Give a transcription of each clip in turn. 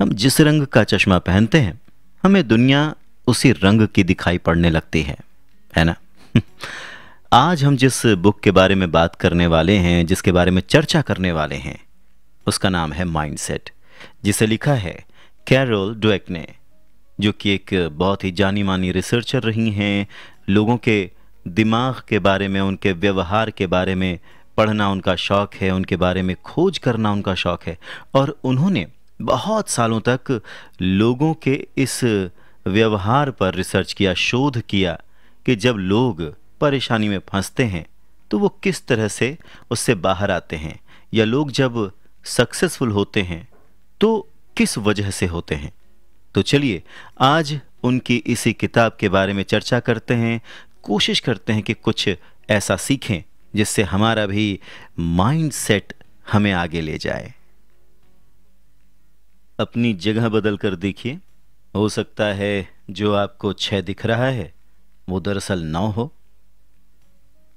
हम जिस रंग का चश्मा पहनते हैं हमें दुनिया उसी रंग की दिखाई पड़ने लगती है है ना आज हम जिस बुक के बारे में बात करने वाले हैं जिसके बारे में चर्चा करने वाले हैं उसका नाम है माइंडसेट जिसे लिखा है कैरोल डुएक ने जो कि एक बहुत ही जानी मानी रिसर्चर रही हैं लोगों के दिमाग के बारे में उनके व्यवहार के बारे में पढ़ना उनका शौक़ है उनके बारे में खोज करना उनका शौक़ है और उन्होंने बहुत सालों तक लोगों के इस व्यवहार पर रिसर्च किया शोध किया कि जब लोग परेशानी में फंसते हैं तो वो किस तरह से उससे बाहर आते हैं या लोग जब सक्सेसफुल होते हैं तो किस वजह से होते हैं तो चलिए आज उनकी इसी किताब के बारे में चर्चा करते हैं कोशिश करते हैं कि कुछ ऐसा सीखें जिससे हमारा भी माइंडसेट हमें आगे ले जाए अपनी जगह बदल कर देखिए हो सकता है जो आपको छह दिख रहा है वो दरअसल नौ हो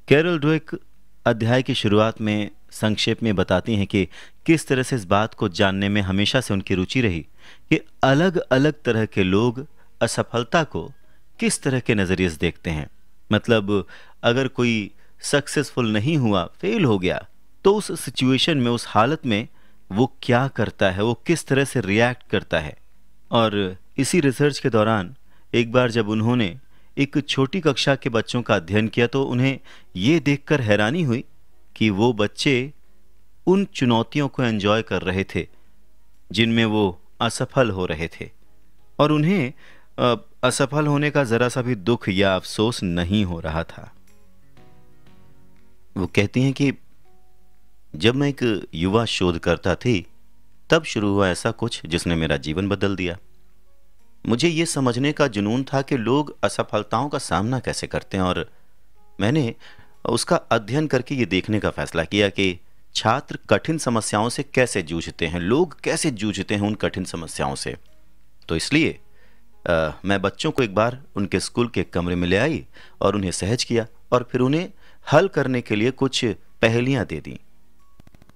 कैरल ड्वेक अध्याय की शुरुआत में संक्षेप में बताती हैं कि किस तरह से इस बात को जानने में हमेशा से उनकी रुचि रही कि अलग अलग तरह के लोग असफलता को किस तरह के नज़रिए से देखते हैं मतलब अगर कोई सक्सेसफुल नहीं हुआ फेल हो गया तो उस सिचुएशन में उस हालत में वो क्या करता है वो किस तरह से रिएक्ट करता है और इसी रिसर्च के दौरान एक बार जब उन्होंने एक छोटी कक्षा के बच्चों का अध्ययन किया तो उन्हें ये देखकर हैरानी हुई कि वो बच्चे उन चुनौतियों को एंजॉय कर रहे थे जिनमें वो असफल हो रहे थे और उन्हें असफल होने का ज़रा सा भी दुख या अफसोस नहीं हो रहा था वो कहती हैं कि जब मैं एक युवा शोधकर्ता थी तब शुरू हुआ ऐसा कुछ जिसने मेरा जीवन बदल दिया मुझे ये समझने का जुनून था कि लोग असफलताओं का सामना कैसे करते हैं और मैंने उसका अध्ययन करके ये देखने का फैसला किया कि छात्र कठिन समस्याओं से कैसे जूझते हैं लोग कैसे जूझते हैं उन कठिन समस्याओं से तो इसलिए आ, मैं बच्चों को एक बार उनके स्कूल के कमरे में ले आई और उन्हें सहज किया और फिर उन्हें हल करने के लिए कुछ पहेलियाँ दे दी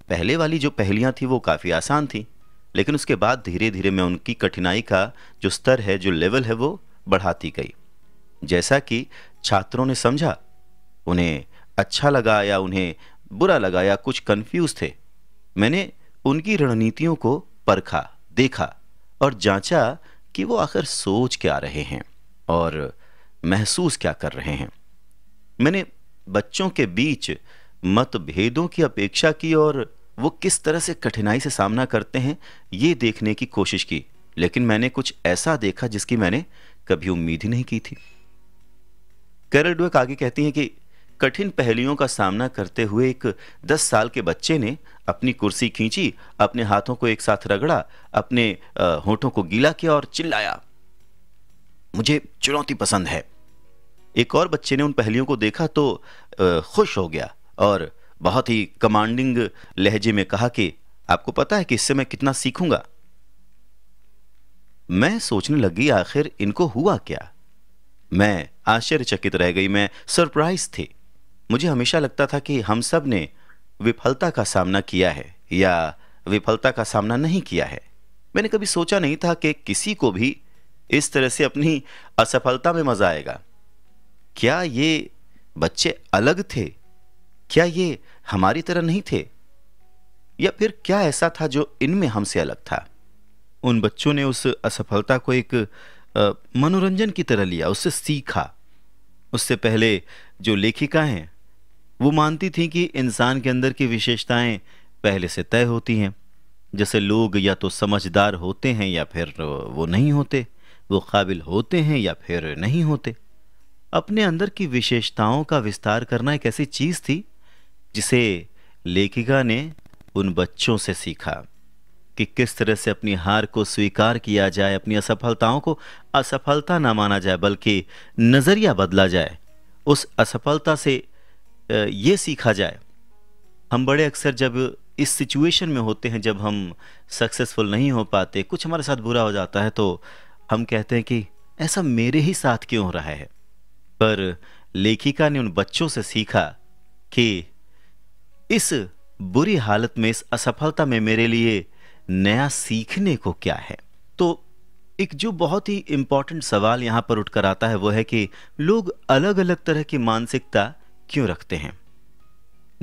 पहले वाली जो पहलियाँ थी वो काफ़ी आसान थी लेकिन उसके बाद धीरे धीरे मैं उनकी कठिनाई का जो स्तर है जो लेवल है वो बढ़ाती गई जैसा कि छात्रों ने समझा उन्हें अच्छा लगा या उन्हें बुरा लगा या कुछ कंफ्यूज थे मैंने उनकी रणनीतियों को परखा देखा और जांचा कि वो आखिर सोच क्या रहे हैं और महसूस क्या कर रहे हैं मैंने बच्चों के बीच मतभेदों की अपेक्षा की और वो किस तरह से कठिनाई से सामना करते हैं ये देखने की कोशिश की लेकिन मैंने कुछ ऐसा देखा जिसकी मैंने कभी उम्मीद ही नहीं की थी कैरल डुएक आगे कहती हैं कि कठिन पहलियों का सामना करते हुए एक दस साल के बच्चे ने अपनी कुर्सी खींची अपने हाथों को एक साथ रगड़ा अपने होठों को गीला किया और चिल्लाया मुझे चुनौती पसंद है एक और बच्चे ने उन पहलियों को देखा तो खुश हो गया और बहुत ही कमांडिंग लहजे में कहा कि आपको पता है कि इससे मैं कितना सीखूंगा मैं सोचने लगी आखिर इनको हुआ क्या मैं आश्चर्यचकित रह गई मैं सरप्राइज थी मुझे हमेशा लगता था कि हम सब ने विफलता का सामना किया है या विफलता का सामना नहीं किया है मैंने कभी सोचा नहीं था कि किसी को भी इस तरह से अपनी असफलता में मजा आएगा क्या ये बच्चे अलग थे क्या ये हमारी तरह नहीं थे या फिर क्या ऐसा था जो इनमें हमसे अलग था उन बच्चों ने उस असफलता को एक मनोरंजन की तरह लिया उससे सीखा उससे पहले जो लेखिका हैं वो मानती थी कि इंसान के अंदर की विशेषताएं पहले से तय होती हैं जैसे लोग या तो समझदार होते हैं या फिर वो नहीं होते वो काबिल होते हैं या फिर नहीं होते अपने अंदर की विशेषताओं का विस्तार करना एक ऐसी चीज़ थी जिसे लेखिका ने उन बच्चों से सीखा कि किस तरह से अपनी हार को स्वीकार किया जाए अपनी असफलताओं को असफलता ना माना जाए बल्कि नज़रिया बदला जाए उस असफलता से ये सीखा जाए हम बड़े अक्सर जब इस सिचुएशन में होते हैं जब हम सक्सेसफुल नहीं हो पाते कुछ हमारे साथ बुरा हो जाता है तो हम कहते हैं कि ऐसा मेरे ही साथ क्यों हो रहा है पर लेखिका ने उन बच्चों से सीखा कि इस बुरी हालत में इस असफलता में मेरे लिए नया सीखने को क्या है तो एक जो बहुत ही इंपॉर्टेंट सवाल यहां पर उठकर आता है वो है कि लोग अलग अलग तरह की मानसिकता क्यों रखते हैं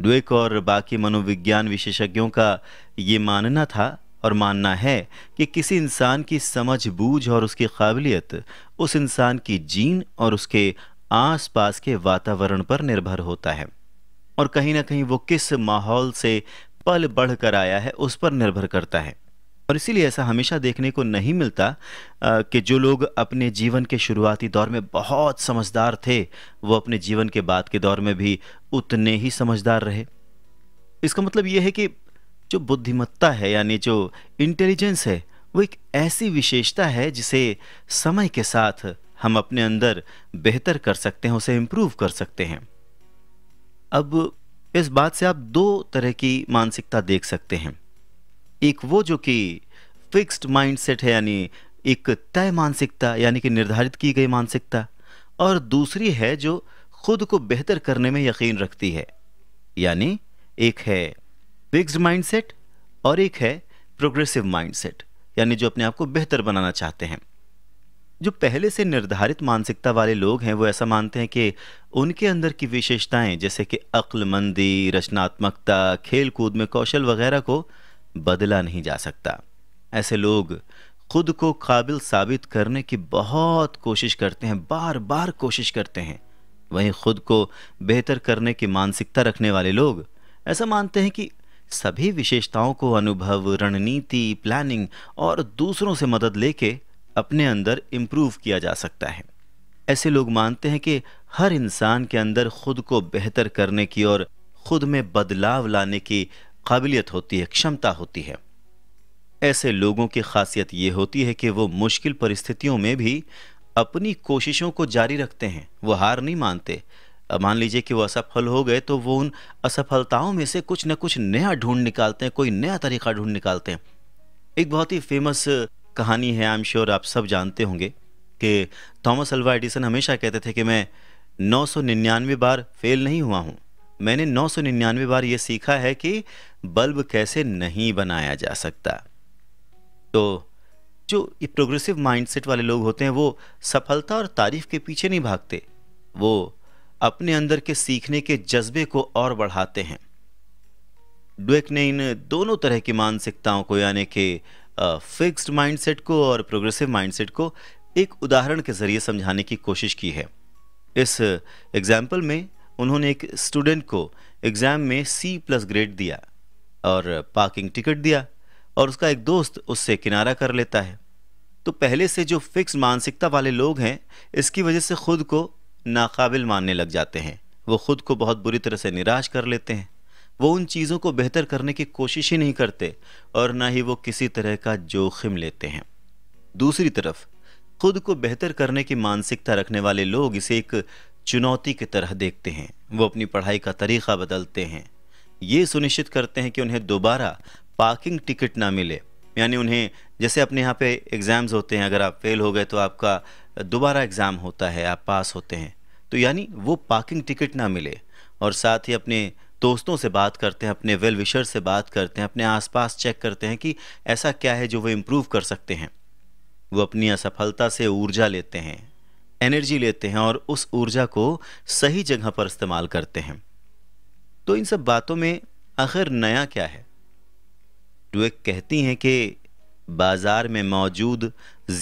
ड्वेक और बाकी मनोविज्ञान विशेषज्ञों का ये मानना था और मानना है कि किसी इंसान की समझ बूझ और उसकी काबिलियत उस इंसान की जीन और उसके आसपास के वातावरण पर निर्भर होता है और कहीं ना कहीं वो किस माहौल से पल बढ़ कर आया है उस पर निर्भर करता है और इसीलिए ऐसा हमेशा देखने को नहीं मिलता कि जो लोग अपने जीवन के शुरुआती दौर में बहुत समझदार थे वो अपने जीवन के बाद के दौर में भी उतने ही समझदार रहे इसका मतलब ये है कि जो बुद्धिमत्ता है यानी जो इंटेलिजेंस है वो एक ऐसी विशेषता है जिसे समय के साथ हम अपने अंदर बेहतर कर सकते हैं उसे इम्प्रूव कर सकते हैं अब इस बात से आप दो तरह की मानसिकता देख सकते हैं एक वो जो कि फिक्स्ड माइंडसेट है यानी एक तय मानसिकता यानी कि निर्धारित की गई मानसिकता और दूसरी है जो खुद को बेहतर करने में यकीन रखती है यानी एक है फिक्स्ड माइंडसेट और एक है प्रोग्रेसिव माइंडसेट यानी जो अपने आप को बेहतर बनाना चाहते हैं जो पहले से निर्धारित मानसिकता वाले लोग हैं वो ऐसा मानते हैं कि उनके अंदर की विशेषताएं जैसे कि अक्लमंदी रचनात्मकता खेल कूद में कौशल वगैरह को बदला नहीं जा सकता ऐसे लोग खुद को काबिल साबित करने की बहुत कोशिश करते हैं बार बार कोशिश करते हैं वहीं खुद को बेहतर करने की मानसिकता रखने वाले लोग ऐसा मानते हैं कि सभी विशेषताओं को अनुभव रणनीति प्लानिंग और दूसरों से मदद लेके अपने अंदर इम्प्रूव किया जा सकता है ऐसे लोग मानते हैं कि हर इंसान के अंदर खुद को बेहतर करने की और खुद में बदलाव लाने की काबिलियत होती है क्षमता होती है ऐसे लोगों की खासियत ये होती है कि वो मुश्किल परिस्थितियों में भी अपनी कोशिशों को जारी रखते हैं वो हार नहीं मानते मान लीजिए कि वो असफल हो गए तो वो उन असफलताओं में से कुछ ना कुछ नया ढूंढ निकालते हैं कोई नया तरीका ढूंढ निकालते हैं एक बहुत ही फेमस कहानी है आई एम श्योर आप सब जानते होंगे कि थॉमस अल्वा एडिसन हमेशा कहते थे कि मैं 999 बार फेल नहीं हुआ हूँ मैंने 999 बार ये सीखा है कि बल्ब कैसे नहीं बनाया जा सकता तो जो ये प्रोग्रेसिव माइंडसेट वाले लोग होते हैं वो सफलता और तारीफ के पीछे नहीं भागते वो अपने अंदर के सीखने के जज्बे को और बढ़ाते हैं ड्वेक ने इन दोनों तरह की मानसिकताओं को यानी कि फिक्स्ड माइंडसेट को और प्रोग्रेसिव माइंडसेट को एक उदाहरण के ज़रिए समझाने की कोशिश की है इस एग्जाम्पल में उन्होंने एक स्टूडेंट को एग्ज़ाम में सी प्लस ग्रेड दिया और पार्किंग टिकट दिया और उसका एक दोस्त उससे किनारा कर लेता है तो पहले से जो फिक्स मानसिकता वाले लोग हैं इसकी वजह से खुद को नाकाबिल मानने लग जाते हैं वो खुद को बहुत बुरी तरह से निराश कर लेते हैं वो उन चीज़ों को बेहतर करने की कोशिश ही नहीं करते और ना ही वो किसी तरह का जोखिम लेते हैं दूसरी तरफ खुद को बेहतर करने की मानसिकता रखने वाले लोग इसे एक चुनौती की तरह देखते हैं वो अपनी पढ़ाई का तरीक़ा बदलते हैं ये सुनिश्चित करते हैं कि उन्हें दोबारा पार्किंग टिकट ना मिले यानी उन्हें जैसे अपने यहाँ पे एग्ज़ाम्स होते हैं अगर आप फेल हो गए तो आपका दोबारा एग्ज़ाम होता है आप पास होते हैं तो यानी वो पार्किंग टिकट ना मिले और साथ ही अपने दोस्तों से बात करते हैं अपने वेल विशर से बात करते हैं अपने आसपास चेक करते हैं कि ऐसा क्या है जो वो इम्प्रूव कर सकते हैं वो अपनी असफलता से ऊर्जा लेते हैं एनर्जी लेते हैं और उस ऊर्जा को सही जगह पर इस्तेमाल करते हैं तो इन सब बातों में आखिर नया क्या है ट्वेक तो कहती हैं कि बाज़ार में मौजूद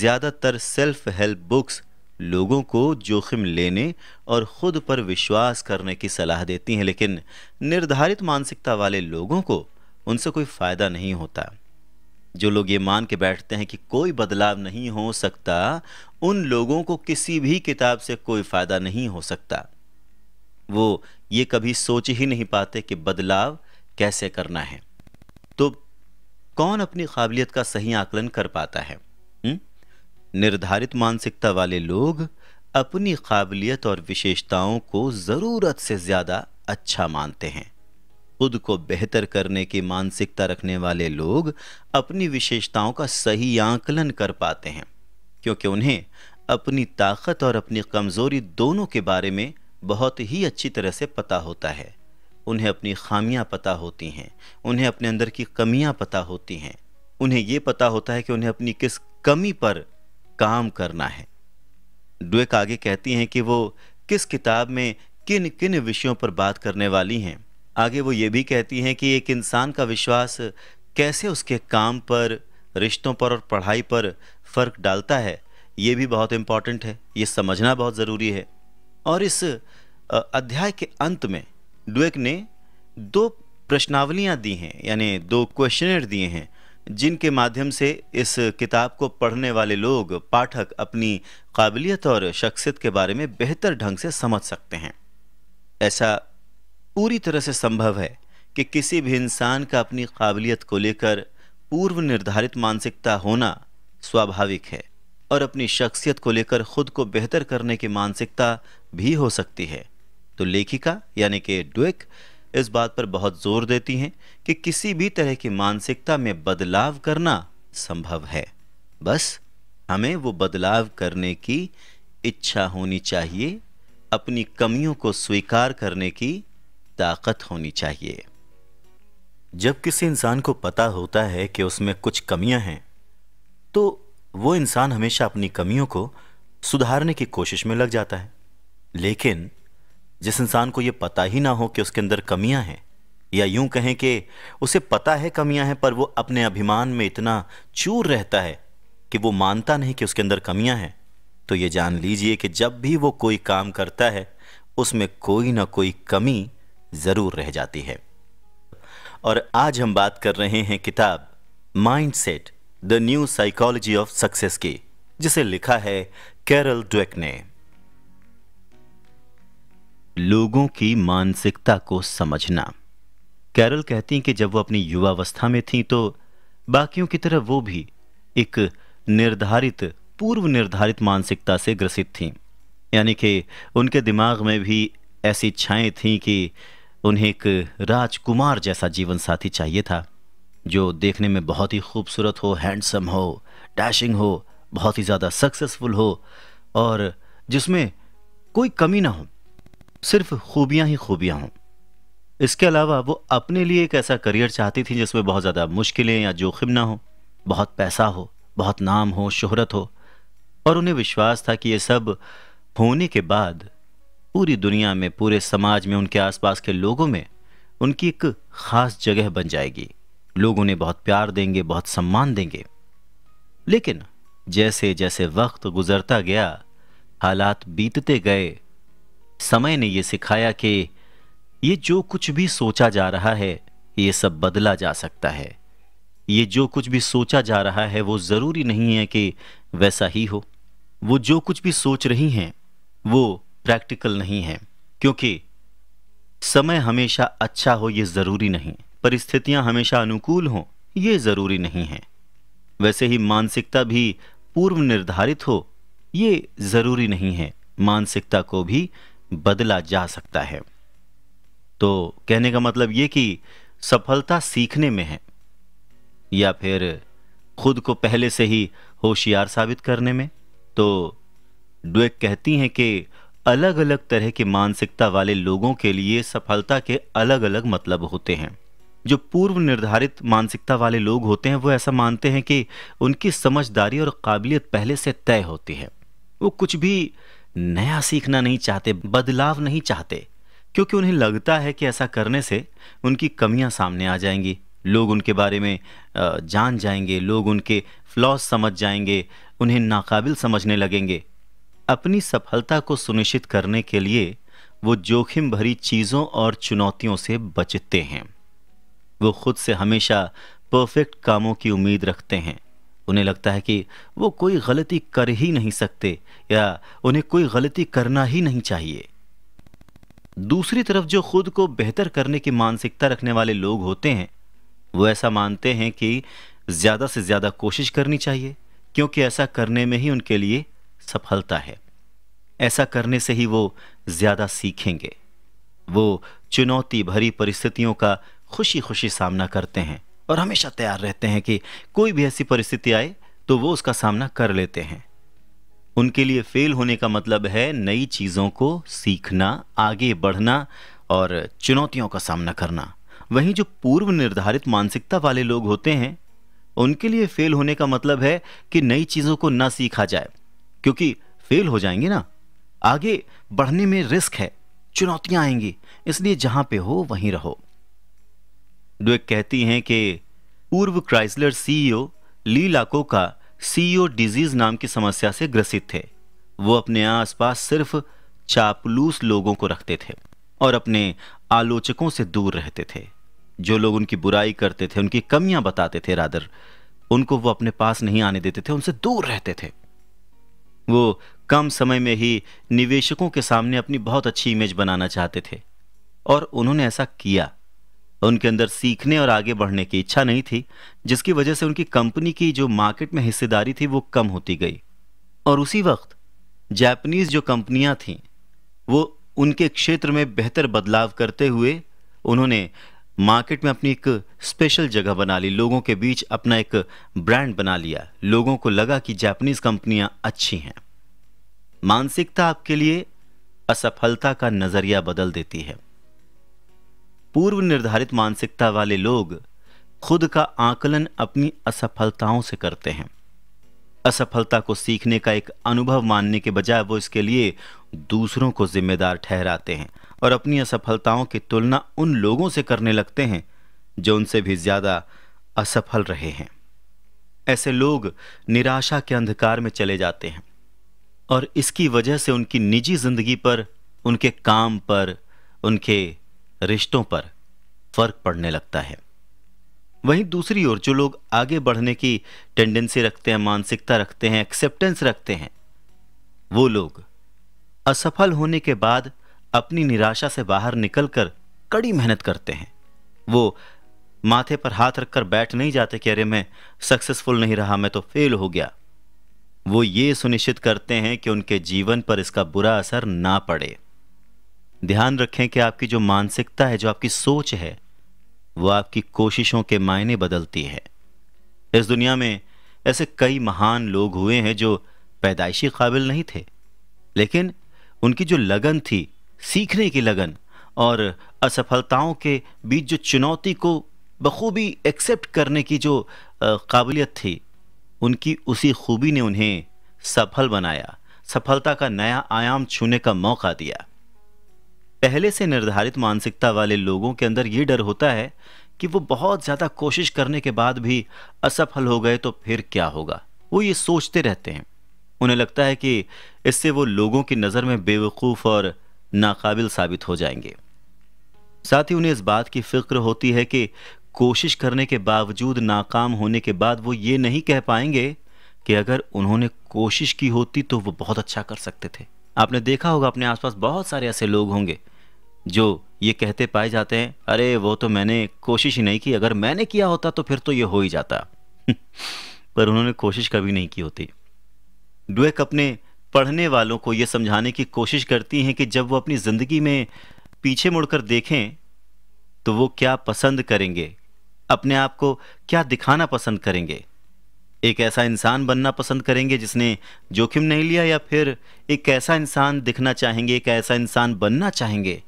ज़्यादातर सेल्फ हेल्प बुक्स लोगों को जोखिम लेने और ख़ुद पर विश्वास करने की सलाह देती हैं लेकिन निर्धारित मानसिकता वाले लोगों को उनसे कोई फ़ायदा नहीं होता जो लोग ये मान के बैठते हैं कि कोई बदलाव नहीं हो सकता उन लोगों को किसी भी किताब से कोई फ़ायदा नहीं हो सकता वो ये कभी सोच ही नहीं पाते कि बदलाव कैसे करना है तो कौन अपनी काबिलियत का सही आकलन कर पाता है निर्धारित मानसिकता वाले लोग अपनी काबिलियत और विशेषताओं को ज़रूरत से ज़्यादा अच्छा मानते हैं खुद को बेहतर करने की मानसिकता रखने वाले लोग अपनी विशेषताओं का सही आंकलन कर पाते हैं क्योंकि उन्हें अपनी ताकत और अपनी कमज़ोरी दोनों के बारे में बहुत ही अच्छी तरह से पता होता है उन्हें अपनी खामियां पता होती हैं उन्हें अपने अंदर की कमियां पता होती हैं उन्हें यह पता होता है कि उन्हें अपनी किस कमी पर काम करना है ड्वेक आगे कहती हैं कि वो किस किताब में किन किन विषयों पर बात करने वाली हैं आगे वो ये भी कहती हैं कि एक इंसान का विश्वास कैसे उसके काम पर रिश्तों पर और पढ़ाई पर फ़र्क डालता है ये भी बहुत इम्पॉर्टेंट है ये समझना बहुत ज़रूरी है और इस अध्याय के अंत में ड्वेक ने दो प्रश्नावलियाँ दी हैं यानी दो क्वेश्चनर दिए हैं जिनके माध्यम से इस किताब को पढ़ने वाले लोग पाठक अपनी काबिलियत और शख्सियत के बारे में बेहतर ढंग से समझ सकते हैं ऐसा पूरी तरह से संभव है कि किसी भी इंसान का अपनी काबिलियत को लेकर पूर्व निर्धारित मानसिकता होना स्वाभाविक है और अपनी शख्सियत को लेकर खुद को बेहतर करने की मानसिकता भी हो सकती है तो लेखिका यानी कि डुएक इस बात पर बहुत जोर देती हैं कि किसी भी तरह की मानसिकता में बदलाव करना संभव है बस हमें वो बदलाव करने की इच्छा होनी चाहिए अपनी कमियों को स्वीकार करने की ताकत होनी चाहिए जब किसी इंसान को पता होता है कि उसमें कुछ कमियां हैं तो वो इंसान हमेशा अपनी कमियों को सुधारने की कोशिश में लग जाता है लेकिन जिस इंसान को ये पता ही ना हो कि उसके अंदर कमियां हैं या यूं कहें कि उसे पता है कमियां हैं पर वो अपने अभिमान में इतना चूर रहता है कि वो मानता नहीं कि उसके अंदर कमियां हैं तो ये जान लीजिए कि जब भी वो कोई काम करता है उसमें कोई ना कोई कमी ज़रूर रह जाती है और आज हम बात कर रहे हैं किताब mindset the new psychology of success की जिसे लिखा है कैरल ड्वेक ने लोगों की मानसिकता को समझना कैरल कहती कि जब वो अपनी युवावस्था में थी तो बाकियों की तरह वो भी एक निर्धारित पूर्व निर्धारित मानसिकता से ग्रसित थीं यानी कि उनके दिमाग में भी ऐसी इच्छाएं थीं कि उन्हें एक राजकुमार जैसा जीवन साथी चाहिए था जो देखने में बहुत ही खूबसूरत हो हैंडसम हो डैशिंग हो बहुत ही ज़्यादा सक्सेसफुल हो और जिसमें कोई कमी ना हो सिर्फ खूबियां ही खूबियां हों इसके अलावा वो अपने लिए एक ऐसा करियर चाहती थी जिसमें बहुत ज़्यादा मुश्किलें या जोखिम ना हो बहुत पैसा हो बहुत नाम हो शोहरत हो और उन्हें विश्वास था कि ये सब होने के बाद पूरी दुनिया में पूरे समाज में उनके आसपास के लोगों में उनकी एक ख़ास जगह बन जाएगी लोग उन्हें बहुत प्यार देंगे बहुत सम्मान देंगे लेकिन जैसे जैसे वक्त गुजरता गया हालात बीतते गए समय ने यह सिखाया कि ये जो कुछ भी सोचा जा रहा है ये सब बदला जा सकता है ये जो कुछ भी सोचा जा रहा है वो ज़रूरी नहीं है कि वैसा ही हो वो जो कुछ भी सोच रही हैं वो प्रैक्टिकल नहीं है क्योंकि समय हमेशा अच्छा हो ये ज़रूरी नहीं परिस्थितियां हमेशा अनुकूल हों ये ज़रूरी नहीं है वैसे ही मानसिकता भी पूर्व निर्धारित हो ये ज़रूरी नहीं है मानसिकता को भी बदला जा सकता है तो कहने का मतलब ये कि सफलता सीखने में है या फिर खुद को पहले से ही होशियार साबित करने में तो डुएक कहती हैं कि अलग अलग तरह की मानसिकता वाले लोगों के लिए सफलता के अलग अलग मतलब होते हैं जो पूर्व निर्धारित मानसिकता वाले लोग होते हैं वो ऐसा मानते हैं कि उनकी समझदारी और काबिलियत पहले से तय होती है वो कुछ भी नया सीखना नहीं चाहते बदलाव नहीं चाहते क्योंकि उन्हें लगता है कि ऐसा करने से उनकी कमियां सामने आ जाएंगी लोग उनके बारे में जान जाएंगे लोग उनके फ्लॉज समझ जाएंगे उन्हें नाकाबिल समझने लगेंगे अपनी सफलता को सुनिश्चित करने के लिए वो जोखिम भरी चीज़ों और चुनौतियों से बचते हैं वो खुद से हमेशा परफेक्ट कामों की उम्मीद रखते हैं उन्हें लगता है कि वो कोई गलती कर ही नहीं सकते या उन्हें कोई गलती करना ही नहीं चाहिए दूसरी तरफ जो खुद को बेहतर करने की मानसिकता रखने वाले लोग होते हैं वो ऐसा मानते हैं कि ज़्यादा से ज़्यादा कोशिश करनी चाहिए क्योंकि ऐसा करने में ही उनके लिए सफलता है ऐसा करने से ही वो ज़्यादा सीखेंगे वो चुनौती भरी परिस्थितियों का खुशी खुशी सामना करते हैं और हमेशा तैयार रहते हैं कि कोई भी ऐसी परिस्थिति आए तो वो उसका सामना कर लेते हैं उनके लिए फेल होने का मतलब है नई चीज़ों को सीखना आगे बढ़ना और चुनौतियों का सामना करना वहीं जो पूर्व निर्धारित मानसिकता वाले लोग होते हैं उनके लिए फेल होने का मतलब है कि नई चीज़ों को ना सीखा जाए क्योंकि फेल हो जाएंगे ना आगे बढ़ने में रिस्क है चुनौतियां आएंगी इसलिए जहां पे हो वहीं रहो ड्वेक कहती हैं कि पूर्व क्राइसलर सीईओ ली लाको का सीईओ डिजीज नाम की समस्या से ग्रसित थे वो अपने आसपास सिर्फ चापलूस लोगों को रखते थे और अपने आलोचकों से दूर रहते थे जो लोग उनकी बुराई करते थे उनकी कमियां बताते थे रादर उनको वो अपने पास नहीं आने देते थे उनसे दूर रहते थे वो कम समय में ही निवेशकों के सामने अपनी बहुत अच्छी इमेज बनाना चाहते थे और उन्होंने ऐसा किया उनके अंदर सीखने और आगे बढ़ने की इच्छा नहीं थी जिसकी वजह से उनकी कंपनी की जो मार्केट में हिस्सेदारी थी वो कम होती गई और उसी वक्त जापानीज़ जो कंपनियां थीं वो उनके क्षेत्र में बेहतर बदलाव करते हुए उन्होंने मार्केट में अपनी एक स्पेशल जगह बना ली लोगों के बीच अपना एक ब्रांड बना लिया लोगों को लगा कि जापानीज़ कंपनियां अच्छी हैं मानसिकता आपके लिए असफलता का नज़रिया बदल देती है पूर्व निर्धारित मानसिकता वाले लोग खुद का आकलन अपनी असफलताओं से करते हैं असफलता को सीखने का एक अनुभव मानने के बजाय वो इसके लिए दूसरों को जिम्मेदार ठहराते हैं और अपनी असफलताओं की तुलना उन लोगों से करने लगते हैं जो उनसे भी ज़्यादा असफल रहे हैं ऐसे लोग निराशा के अंधकार में चले जाते हैं और इसकी वजह से उनकी निजी जिंदगी पर उनके काम पर उनके रिश्तों पर फर्क पड़ने लगता है वहीं दूसरी ओर जो लोग आगे बढ़ने की टेंडेंसी रखते हैं मानसिकता रखते हैं एक्सेप्टेंस रखते हैं वो लोग असफल होने के बाद अपनी निराशा से बाहर निकलकर कड़ी मेहनत करते हैं वो माथे पर हाथ रखकर बैठ नहीं जाते कि अरे मैं सक्सेसफुल नहीं रहा मैं तो फेल हो गया वो ये सुनिश्चित करते हैं कि उनके जीवन पर इसका बुरा असर ना पड़े ध्यान रखें कि आपकी जो मानसिकता है जो आपकी सोच है वो आपकी कोशिशों के मायने बदलती है इस दुनिया में ऐसे कई महान लोग हुए हैं जो पैदाइशी काबिल नहीं थे लेकिन उनकी जो लगन थी सीखने की लगन और असफलताओं के बीच जो चुनौती को बखूबी एक्सेप्ट करने की जो काबिलियत थी उनकी उसी खूबी ने उन्हें सफल बनाया सफलता का नया आयाम छूने का मौका दिया पहले से निर्धारित मानसिकता वाले लोगों के अंदर ये डर होता है कि वो बहुत ज़्यादा कोशिश करने के बाद भी असफल हो गए तो फिर क्या होगा वो ये सोचते रहते हैं उन्हें लगता है कि इससे वो लोगों की नज़र में बेवकूफ़ और नाकाबिल साबित हो जाएंगे साथ ही उन्हें इस बात की फिक्र होती है कि कोशिश करने के बावजूद नाकाम होने के बाद वो ये नहीं कह पाएंगे कि अगर उन्होंने कोशिश की होती तो वो बहुत अच्छा कर सकते थे आपने देखा होगा अपने आसपास बहुत सारे ऐसे लोग होंगे जो ये कहते पाए जाते हैं अरे वो तो मैंने कोशिश ही नहीं की अगर मैंने किया होता तो फिर तो ये हो ही जाता पर उन्होंने कोशिश कभी नहीं की होती डुएक अपने पढ़ने वालों को ये समझाने की कोशिश करती हैं कि जब वो अपनी ज़िंदगी में पीछे मुड़कर देखें तो वो क्या पसंद करेंगे अपने आप को क्या दिखाना पसंद करेंगे एक ऐसा इंसान बनना पसंद करेंगे जिसने जोखिम नहीं लिया या फिर एक ऐसा इंसान दिखना चाहेंगे एक ऐसा इंसान बनना चाहेंगे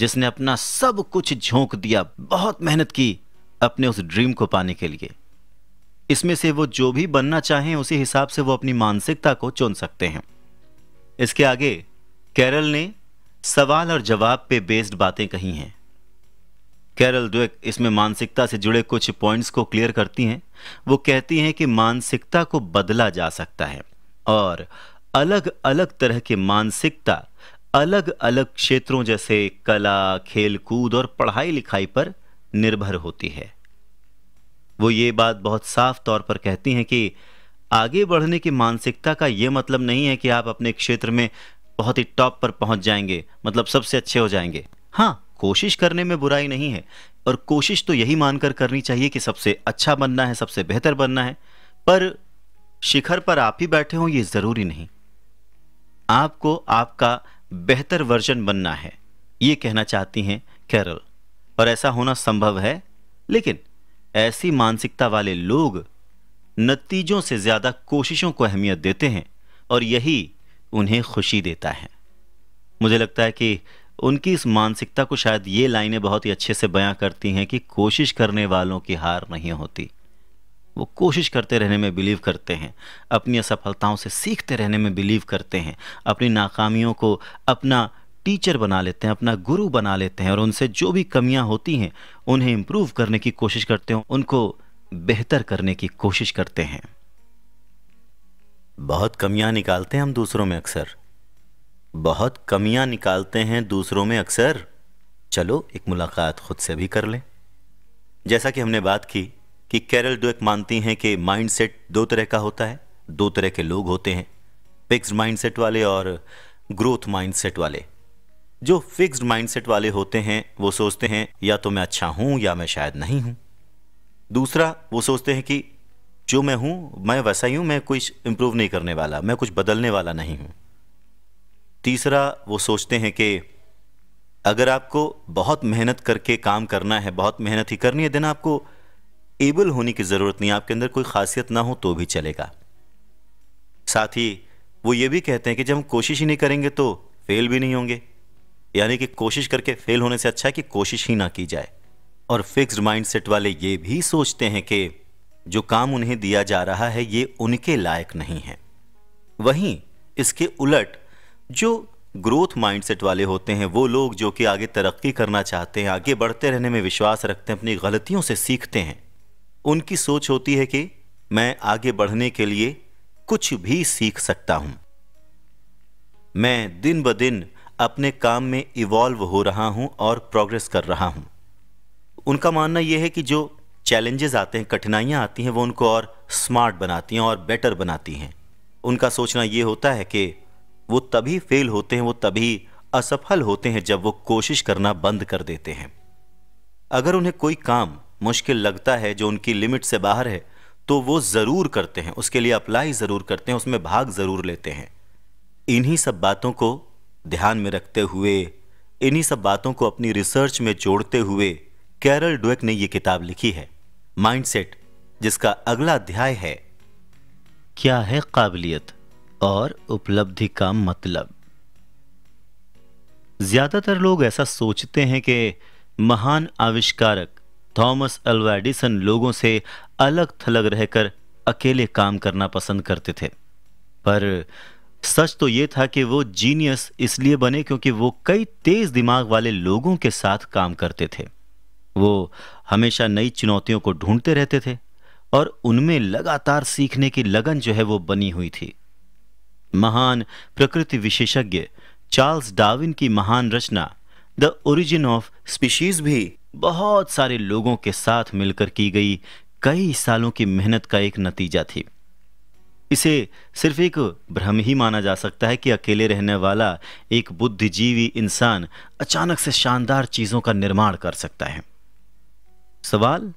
जिसने अपना सब कुछ झोंक दिया बहुत मेहनत की अपने उस ड्रीम को पाने के लिए इसमें से वो जो भी बनना चाहें उसी हिसाब से वो अपनी मानसिकता को चुन सकते हैं इसके आगे कैरल ने सवाल और जवाब पे बेस्ड बातें कही हैं कैरल डुक इसमें मानसिकता से जुड़े कुछ पॉइंट्स को क्लियर करती हैं वो कहती हैं कि मानसिकता को बदला जा सकता है और अलग अलग तरह की मानसिकता अलग अलग क्षेत्रों जैसे कला खेलकूद और पढ़ाई लिखाई पर निर्भर होती है वो ये बात बहुत साफ तौर पर कहती हैं कि आगे बढ़ने की मानसिकता का ये मतलब नहीं है कि आप अपने क्षेत्र में बहुत ही टॉप पर पहुंच जाएंगे मतलब सबसे अच्छे हो जाएंगे हाँ कोशिश करने में बुराई नहीं है और कोशिश तो यही मानकर करनी चाहिए कि सबसे अच्छा बनना है सबसे बेहतर बनना है पर शिखर पर आप ही बैठे हो ये ज़रूरी नहीं आपको आपका बेहतर वर्जन बनना है ये कहना चाहती हैं कैरल और ऐसा होना संभव है लेकिन ऐसी मानसिकता वाले लोग नतीजों से ज़्यादा कोशिशों को अहमियत देते हैं और यही उन्हें खुशी देता है मुझे लगता है कि उनकी इस मानसिकता को शायद ये लाइनें बहुत ही अच्छे से बयां करती हैं कि कोशिश करने वालों की हार नहीं होती वो कोशिश करते रहने में बिलीव करते हैं अपनी असफलताओं से सीखते रहने में बिलीव करते हैं अपनी नाकामियों को अपना टीचर बना लेते हैं अपना गुरु बना लेते हैं और उनसे जो भी कमियां होती हैं उन्हें इम्प्रूव करने की कोशिश करते हैं उनको बेहतर करने की कोशिश करते हैं बहुत कमियां निकालते हैं हम दूसरों में अक्सर बहुत कमियां निकालते हैं दूसरों में अक्सर चलो एक मुलाकात खुद से भी कर लें जैसा कि हमने बात की कि कैरल डुएक मानती हैं कि माइंडसेट दो तरह का होता है दो तरह के लोग होते हैं फिक्स्ड माइंडसेट वाले और ग्रोथ माइंडसेट वाले जो फिक्स्ड माइंडसेट वाले होते हैं वो सोचते हैं या तो मैं अच्छा हूं या मैं शायद नहीं हूं दूसरा वो सोचते हैं कि जो मैं हूं मैं वैसा ही हूं मैं कुछ इंप्रूव नहीं करने वाला मैं कुछ बदलने वाला नहीं हूं तीसरा वो सोचते हैं कि अगर आपको बहुत मेहनत करके काम करना है बहुत मेहनत ही करनी है देना आपको एबल होने की ज़रूरत नहीं आपके अंदर कोई खासियत ना हो तो भी चलेगा साथ ही वो ये भी कहते हैं कि जब हम कोशिश ही नहीं करेंगे तो फेल भी नहीं होंगे यानी कि कोशिश करके फेल होने से अच्छा है कि कोशिश ही ना की जाए और माइंड माइंडसेट वाले ये भी सोचते हैं कि जो काम उन्हें दिया जा रहा है ये उनके लायक नहीं है वहीं इसके उलट जो ग्रोथ माइंडसेट वाले होते हैं वो लोग जो कि आगे तरक्की करना चाहते हैं आगे बढ़ते रहने में विश्वास रखते हैं अपनी गलतियों से सीखते हैं उनकी सोच होती है कि मैं आगे बढ़ने के लिए कुछ भी सीख सकता हूं मैं दिन ब दिन अपने काम में इवॉल्व हो रहा हूं और प्रोग्रेस कर रहा हूं उनका मानना यह है कि जो चैलेंजेस आते हैं कठिनाइयां आती हैं वो उनको और स्मार्ट बनाती हैं और बेटर बनाती हैं उनका सोचना यह होता है कि वो तभी फेल होते हैं वो तभी असफल होते हैं जब वो कोशिश करना बंद कर देते हैं अगर उन्हें कोई काम मुश्किल लगता है जो उनकी लिमिट से बाहर है तो वो ज़रूर करते हैं उसके लिए अप्लाई ज़रूर करते हैं उसमें भाग ज़रूर लेते हैं इन्हीं सब बातों को ध्यान में रखते हुए इन्हीं सब बातों को अपनी रिसर्च में जोड़ते हुए कैरल डुएक ने ये किताब लिखी है माइंडसेट जिसका अगला अध्याय है क्या है काबिलियत और उपलब्धि का मतलब ज़्यादातर लोग ऐसा सोचते हैं कि महान आविष्कारक थॉमस अल्वा एडिसन लोगों से अलग थलग रहकर अकेले काम करना पसंद करते थे पर सच तो ये था कि वो जीनियस इसलिए बने क्योंकि वो कई तेज दिमाग वाले लोगों के साथ काम करते थे वो हमेशा नई चुनौतियों को ढूंढते रहते थे और उनमें लगातार सीखने की लगन जो है वो बनी हुई थी महान प्रकृति विशेषज्ञ चार्ल्स डाविन की महान रचना द ओरिजिन ऑफ स्पीशीज भी बहुत सारे लोगों के साथ मिलकर की गई कई सालों की मेहनत का एक नतीजा थी इसे सिर्फ एक भ्रम ही माना जा सकता है कि अकेले रहने वाला एक बुद्धिजीवी इंसान अचानक से शानदार चीज़ों का निर्माण कर सकता है सवाल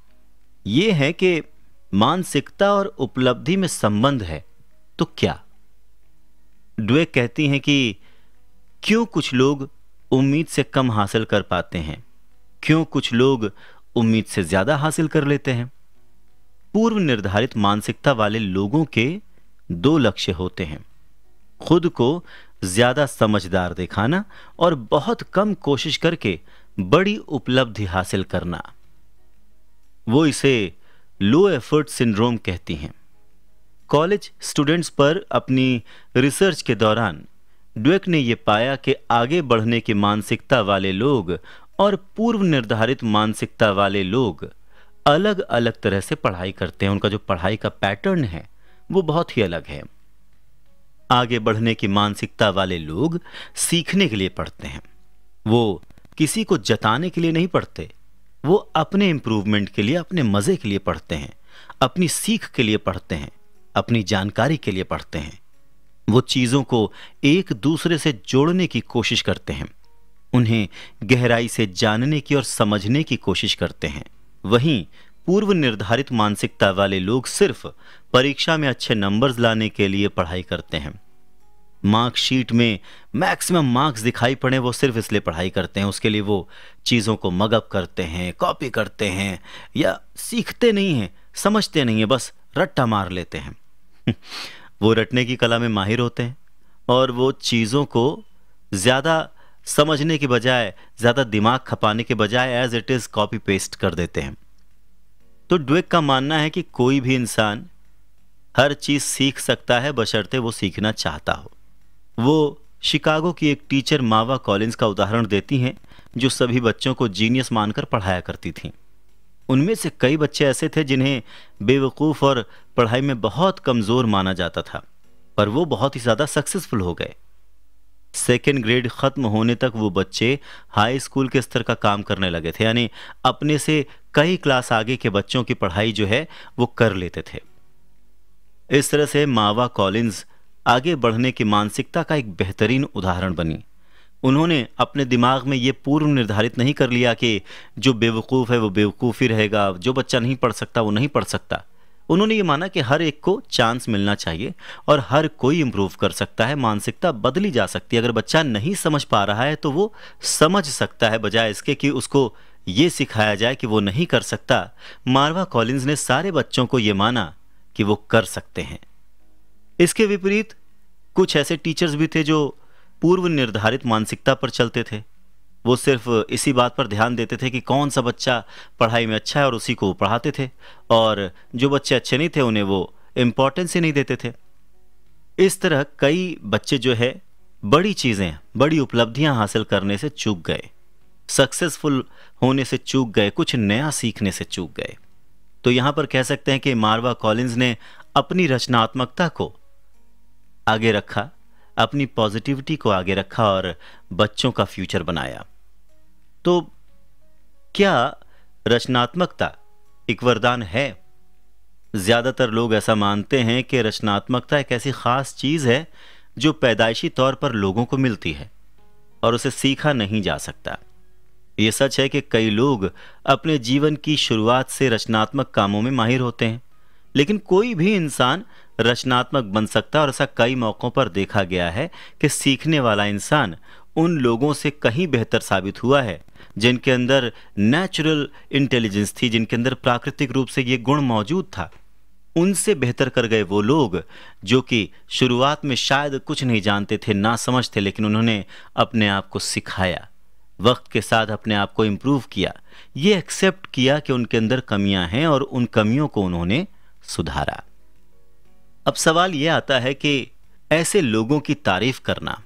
यह है कि मानसिकता और उपलब्धि में संबंध है तो क्या डुए कहती हैं कि क्यों कुछ लोग उम्मीद से कम हासिल कर पाते हैं क्यों कुछ लोग उम्मीद से ज्यादा हासिल कर लेते हैं पूर्व निर्धारित मानसिकता वाले लोगों के दो लक्ष्य होते हैं खुद को ज्यादा समझदार दिखाना और बहुत कम कोशिश करके बड़ी उपलब्धि हासिल करना वो इसे लो एफर्ट सिंड्रोम कहती हैं कॉलेज स्टूडेंट्स पर अपनी रिसर्च के दौरान ड्वेक ने यह पाया कि आगे बढ़ने की मानसिकता वाले लोग और पूर्व निर्धारित मानसिकता वाले लोग अलग अलग तरह से पढ़ाई करते हैं उनका जो पढ़ाई का पैटर्न है वो बहुत ही अलग है आगे बढ़ने की मानसिकता वाले लोग सीखने के लिए पढ़ते हैं वो किसी को जताने के लिए नहीं पढ़ते वो अपने इंप्रूवमेंट के लिए अपने मज़े के लिए पढ़ते हैं अपनी सीख के लिए पढ़ते हैं अपनी जानकारी के लिए पढ़ते हैं वो चीज़ों को एक दूसरे से जोड़ने की कोशिश करते हैं उन्हें गहराई से जानने की और समझने की कोशिश करते हैं वहीं पूर्व निर्धारित मानसिकता वाले लोग सिर्फ परीक्षा में अच्छे नंबर्स लाने के लिए पढ़ाई करते हैं मार्कशीट में मैक्सिमम मार्क्स दिखाई पड़े वो सिर्फ इसलिए पढ़ाई करते हैं उसके लिए वो चीज़ों को मगअप करते हैं कॉपी करते हैं या सीखते नहीं हैं समझते नहीं हैं बस रट्टा मार लेते हैं वो रटने की कला में माहिर होते हैं और वो चीज़ों को ज़्यादा समझने के बजाय ज़्यादा दिमाग खपाने के बजाय as it is copy paste कर देते हैं तो ड्वेक का मानना है कि कोई भी इंसान हर चीज़ सीख सकता है बशर्ते वो सीखना चाहता हो वो शिकागो की एक टीचर मावा कॉलिंस का उदाहरण देती हैं जो सभी बच्चों को जीनियस मानकर पढ़ाया करती थीं उनमें से कई बच्चे ऐसे थे जिन्हें बेवकूफ़ और पढ़ाई में बहुत कमज़ोर माना जाता था पर वो बहुत ही ज़्यादा सक्सेसफुल हो गए सेकेंड ग्रेड ख़त्म होने तक वो बच्चे हाई स्कूल के स्तर का काम करने लगे थे यानी अपने से कई क्लास आगे के बच्चों की पढ़ाई जो है वो कर लेते थे इस तरह से मावा कॉलिंस आगे बढ़ने की मानसिकता का एक बेहतरीन उदाहरण बनी उन्होंने अपने दिमाग में ये पूर्व निर्धारित नहीं कर लिया कि जो बेवकूफ़ है वो बेवकूफ़ी रहेगा जो बच्चा नहीं पढ़ सकता वो नहीं पढ़ सकता उन्होंने ये माना कि हर एक को चांस मिलना चाहिए और हर कोई इम्प्रूव कर सकता है मानसिकता बदली जा सकती है अगर बच्चा नहीं समझ पा रहा है तो वो समझ सकता है बजाय इसके कि उसको ये सिखाया जाए कि वो नहीं कर सकता मार्वा कॉलिंस ने सारे बच्चों को ये माना कि वो कर सकते हैं इसके विपरीत कुछ ऐसे टीचर्स भी थे जो पूर्व निर्धारित मानसिकता पर चलते थे वो सिर्फ इसी बात पर ध्यान देते थे कि कौन सा बच्चा पढ़ाई में अच्छा है और उसी को पढ़ाते थे और जो बच्चे अच्छे नहीं थे उन्हें वो इम्पोर्टेंस ही नहीं देते थे इस तरह कई बच्चे जो है बड़ी चीज़ें बड़ी उपलब्धियां हासिल करने से चूक गए सक्सेसफुल होने से चूक गए कुछ नया सीखने से चूक गए तो यहाँ पर कह सकते हैं कि मारवा कॉलिंस ने अपनी रचनात्मकता को आगे रखा अपनी पॉजिटिविटी को आगे रखा और बच्चों का फ्यूचर बनाया तो क्या रचनात्मकता एक वरदान है ज़्यादातर लोग ऐसा मानते हैं कि रचनात्मकता एक ऐसी ख़ास चीज़ है जो पैदाइशी तौर पर लोगों को मिलती है और उसे सीखा नहीं जा सकता ये सच है कि कई लोग अपने जीवन की शुरुआत से रचनात्मक कामों में माहिर होते हैं लेकिन कोई भी इंसान रचनात्मक बन सकता है और ऐसा कई मौक़ों पर देखा गया है कि सीखने वाला इंसान उन लोगों से कहीं बेहतर साबित हुआ है जिनके अंदर नेचुरल इंटेलिजेंस थी जिनके अंदर प्राकृतिक रूप से ये गुण मौजूद था उनसे बेहतर कर गए वो लोग जो कि शुरुआत में शायद कुछ नहीं जानते थे ना समझते लेकिन उन्होंने अपने आप को सिखाया वक्त के साथ अपने आप को इम्प्रूव किया ये एक्सेप्ट किया कि उनके अंदर कमियां हैं और उन कमियों को उन्होंने सुधारा अब सवाल यह आता है कि ऐसे लोगों की तारीफ करना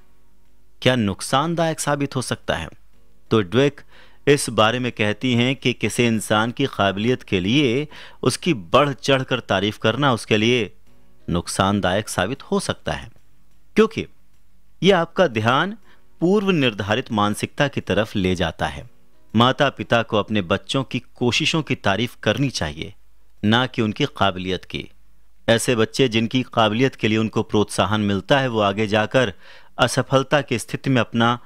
क्या नुकसानदायक साबित हो सकता है तो ड्वेक इस बारे में कहती हैं कि किसी इंसान की काबिलियत के लिए उसकी बढ़ चढ़ कर तारीफ करना उसके लिए नुकसानदायक साबित हो सकता है क्योंकि यह आपका ध्यान पूर्व निर्धारित मानसिकता की तरफ ले जाता है माता पिता को अपने बच्चों की कोशिशों की तारीफ करनी चाहिए ना कि उनकी काबिलियत की ऐसे बच्चे जिनकी काबिलियत के लिए उनको प्रोत्साहन मिलता है वो आगे जाकर असफलता की स्थिति में अपना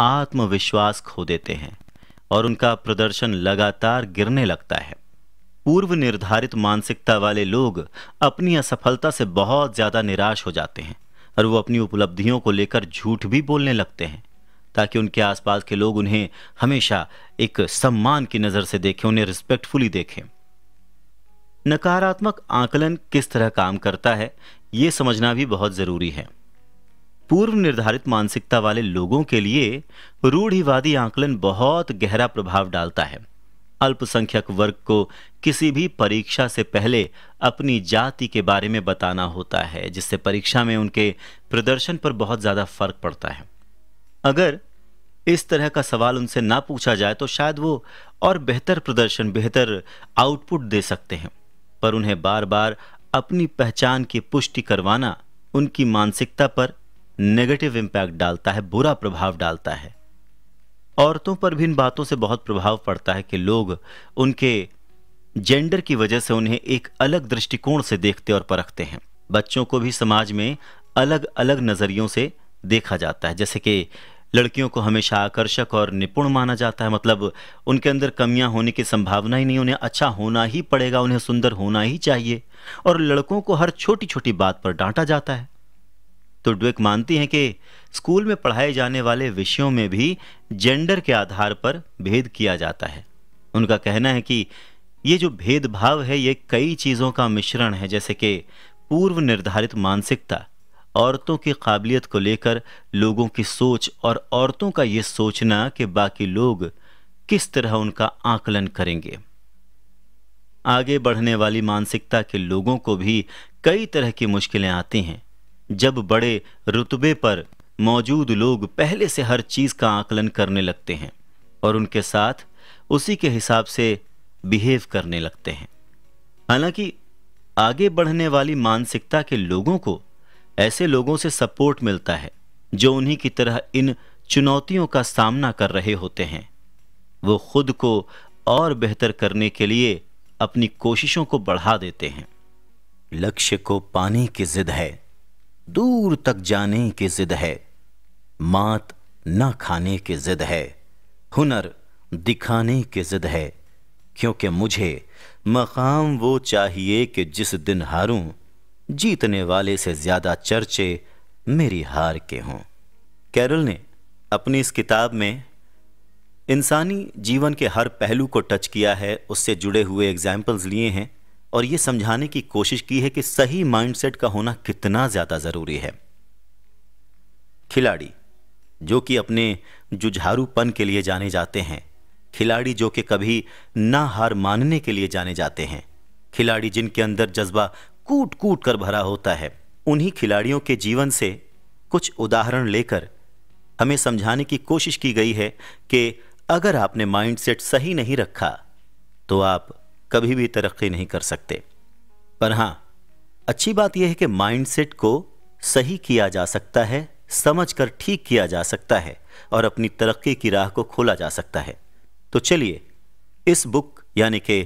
आत्मविश्वास खो देते हैं और उनका प्रदर्शन लगातार गिरने लगता है पूर्व निर्धारित मानसिकता वाले लोग अपनी असफलता से बहुत ज़्यादा निराश हो जाते हैं और वो अपनी उपलब्धियों को लेकर झूठ भी बोलने लगते हैं ताकि उनके आसपास के लोग उन्हें हमेशा एक सम्मान की नज़र से देखें उन्हें रिस्पेक्टफुली देखें नकारात्मक आकलन किस तरह काम करता है ये समझना भी बहुत ज़रूरी है पूर्व निर्धारित मानसिकता वाले लोगों के लिए रूढ़िवादी आंकलन बहुत गहरा प्रभाव डालता है अल्पसंख्यक वर्ग को किसी भी परीक्षा से पहले अपनी जाति के बारे में बताना होता है जिससे परीक्षा में उनके प्रदर्शन पर बहुत ज़्यादा फर्क पड़ता है अगर इस तरह का सवाल उनसे ना पूछा जाए तो शायद वो और बेहतर प्रदर्शन बेहतर आउटपुट दे सकते हैं पर उन्हें बार बार अपनी पहचान की पुष्टि करवाना उनकी मानसिकता पर नेगेटिव इम्पैक्ट डालता है बुरा प्रभाव डालता है औरतों पर भी इन बातों से बहुत प्रभाव पड़ता है कि लोग उनके जेंडर की वजह से उन्हें एक अलग दृष्टिकोण से देखते और परखते हैं बच्चों को भी समाज में अलग अलग नज़रियों से देखा जाता है जैसे कि लड़कियों को हमेशा आकर्षक और निपुण माना जाता है मतलब उनके अंदर कमियां होने की संभावना ही नहीं उन्हें अच्छा होना ही पड़ेगा उन्हें सुंदर होना ही चाहिए और लड़कों को हर छोटी छोटी बात पर डांटा जाता है तो ड्वेक मानती हैं कि स्कूल में पढ़ाए जाने वाले विषयों में भी जेंडर के आधार पर भेद किया जाता है उनका कहना है कि ये जो भेदभाव है ये कई चीज़ों का मिश्रण है जैसे कि पूर्व निर्धारित मानसिकता औरतों की काबिलियत को लेकर लोगों की सोच और औरतों का यह सोचना कि बाकी लोग किस तरह उनका आकलन करेंगे आगे बढ़ने वाली मानसिकता के लोगों को भी कई तरह की मुश्किलें आती हैं जब बड़े रुतबे पर मौजूद लोग पहले से हर चीज़ का आकलन करने लगते हैं और उनके साथ उसी के हिसाब से बिहेव करने लगते हैं हालांकि आगे बढ़ने वाली मानसिकता के लोगों को ऐसे लोगों से सपोर्ट मिलता है जो उन्हीं की तरह इन चुनौतियों का सामना कर रहे होते हैं वो खुद को और बेहतर करने के लिए अपनी कोशिशों को बढ़ा देते हैं लक्ष्य को पाने की जिद है दूर तक जाने की जिद है मात ना खाने की जिद है हुनर दिखाने की जिद है क्योंकि मुझे मकाम वो चाहिए कि जिस दिन हारूं जीतने वाले से ज़्यादा चर्चे मेरी हार के हों कैरल ने अपनी इस किताब में इंसानी जीवन के हर पहलू को टच किया है उससे जुड़े हुए एग्जाम्पल्स लिए हैं और ये समझाने की कोशिश की है कि सही माइंडसेट का होना कितना ज़्यादा ज़रूरी है खिलाड़ी जो कि अपने जुझारूपन के लिए जाने जाते हैं खिलाड़ी जो कि कभी ना हार मानने के लिए जाने जाते हैं खिलाड़ी जिनके अंदर जज्बा कूट कूट कर भरा होता है उन्हीं खिलाड़ियों के जीवन से कुछ उदाहरण लेकर हमें समझाने की कोशिश की गई है कि अगर आपने माइंडसेट सही नहीं रखा तो आप कभी भी तरक्की नहीं कर सकते पर हां अच्छी बात यह है कि माइंडसेट को सही किया जा सकता है समझकर ठीक किया जा सकता है और अपनी तरक्की की राह को खोला जा सकता है तो चलिए इस बुक यानी कि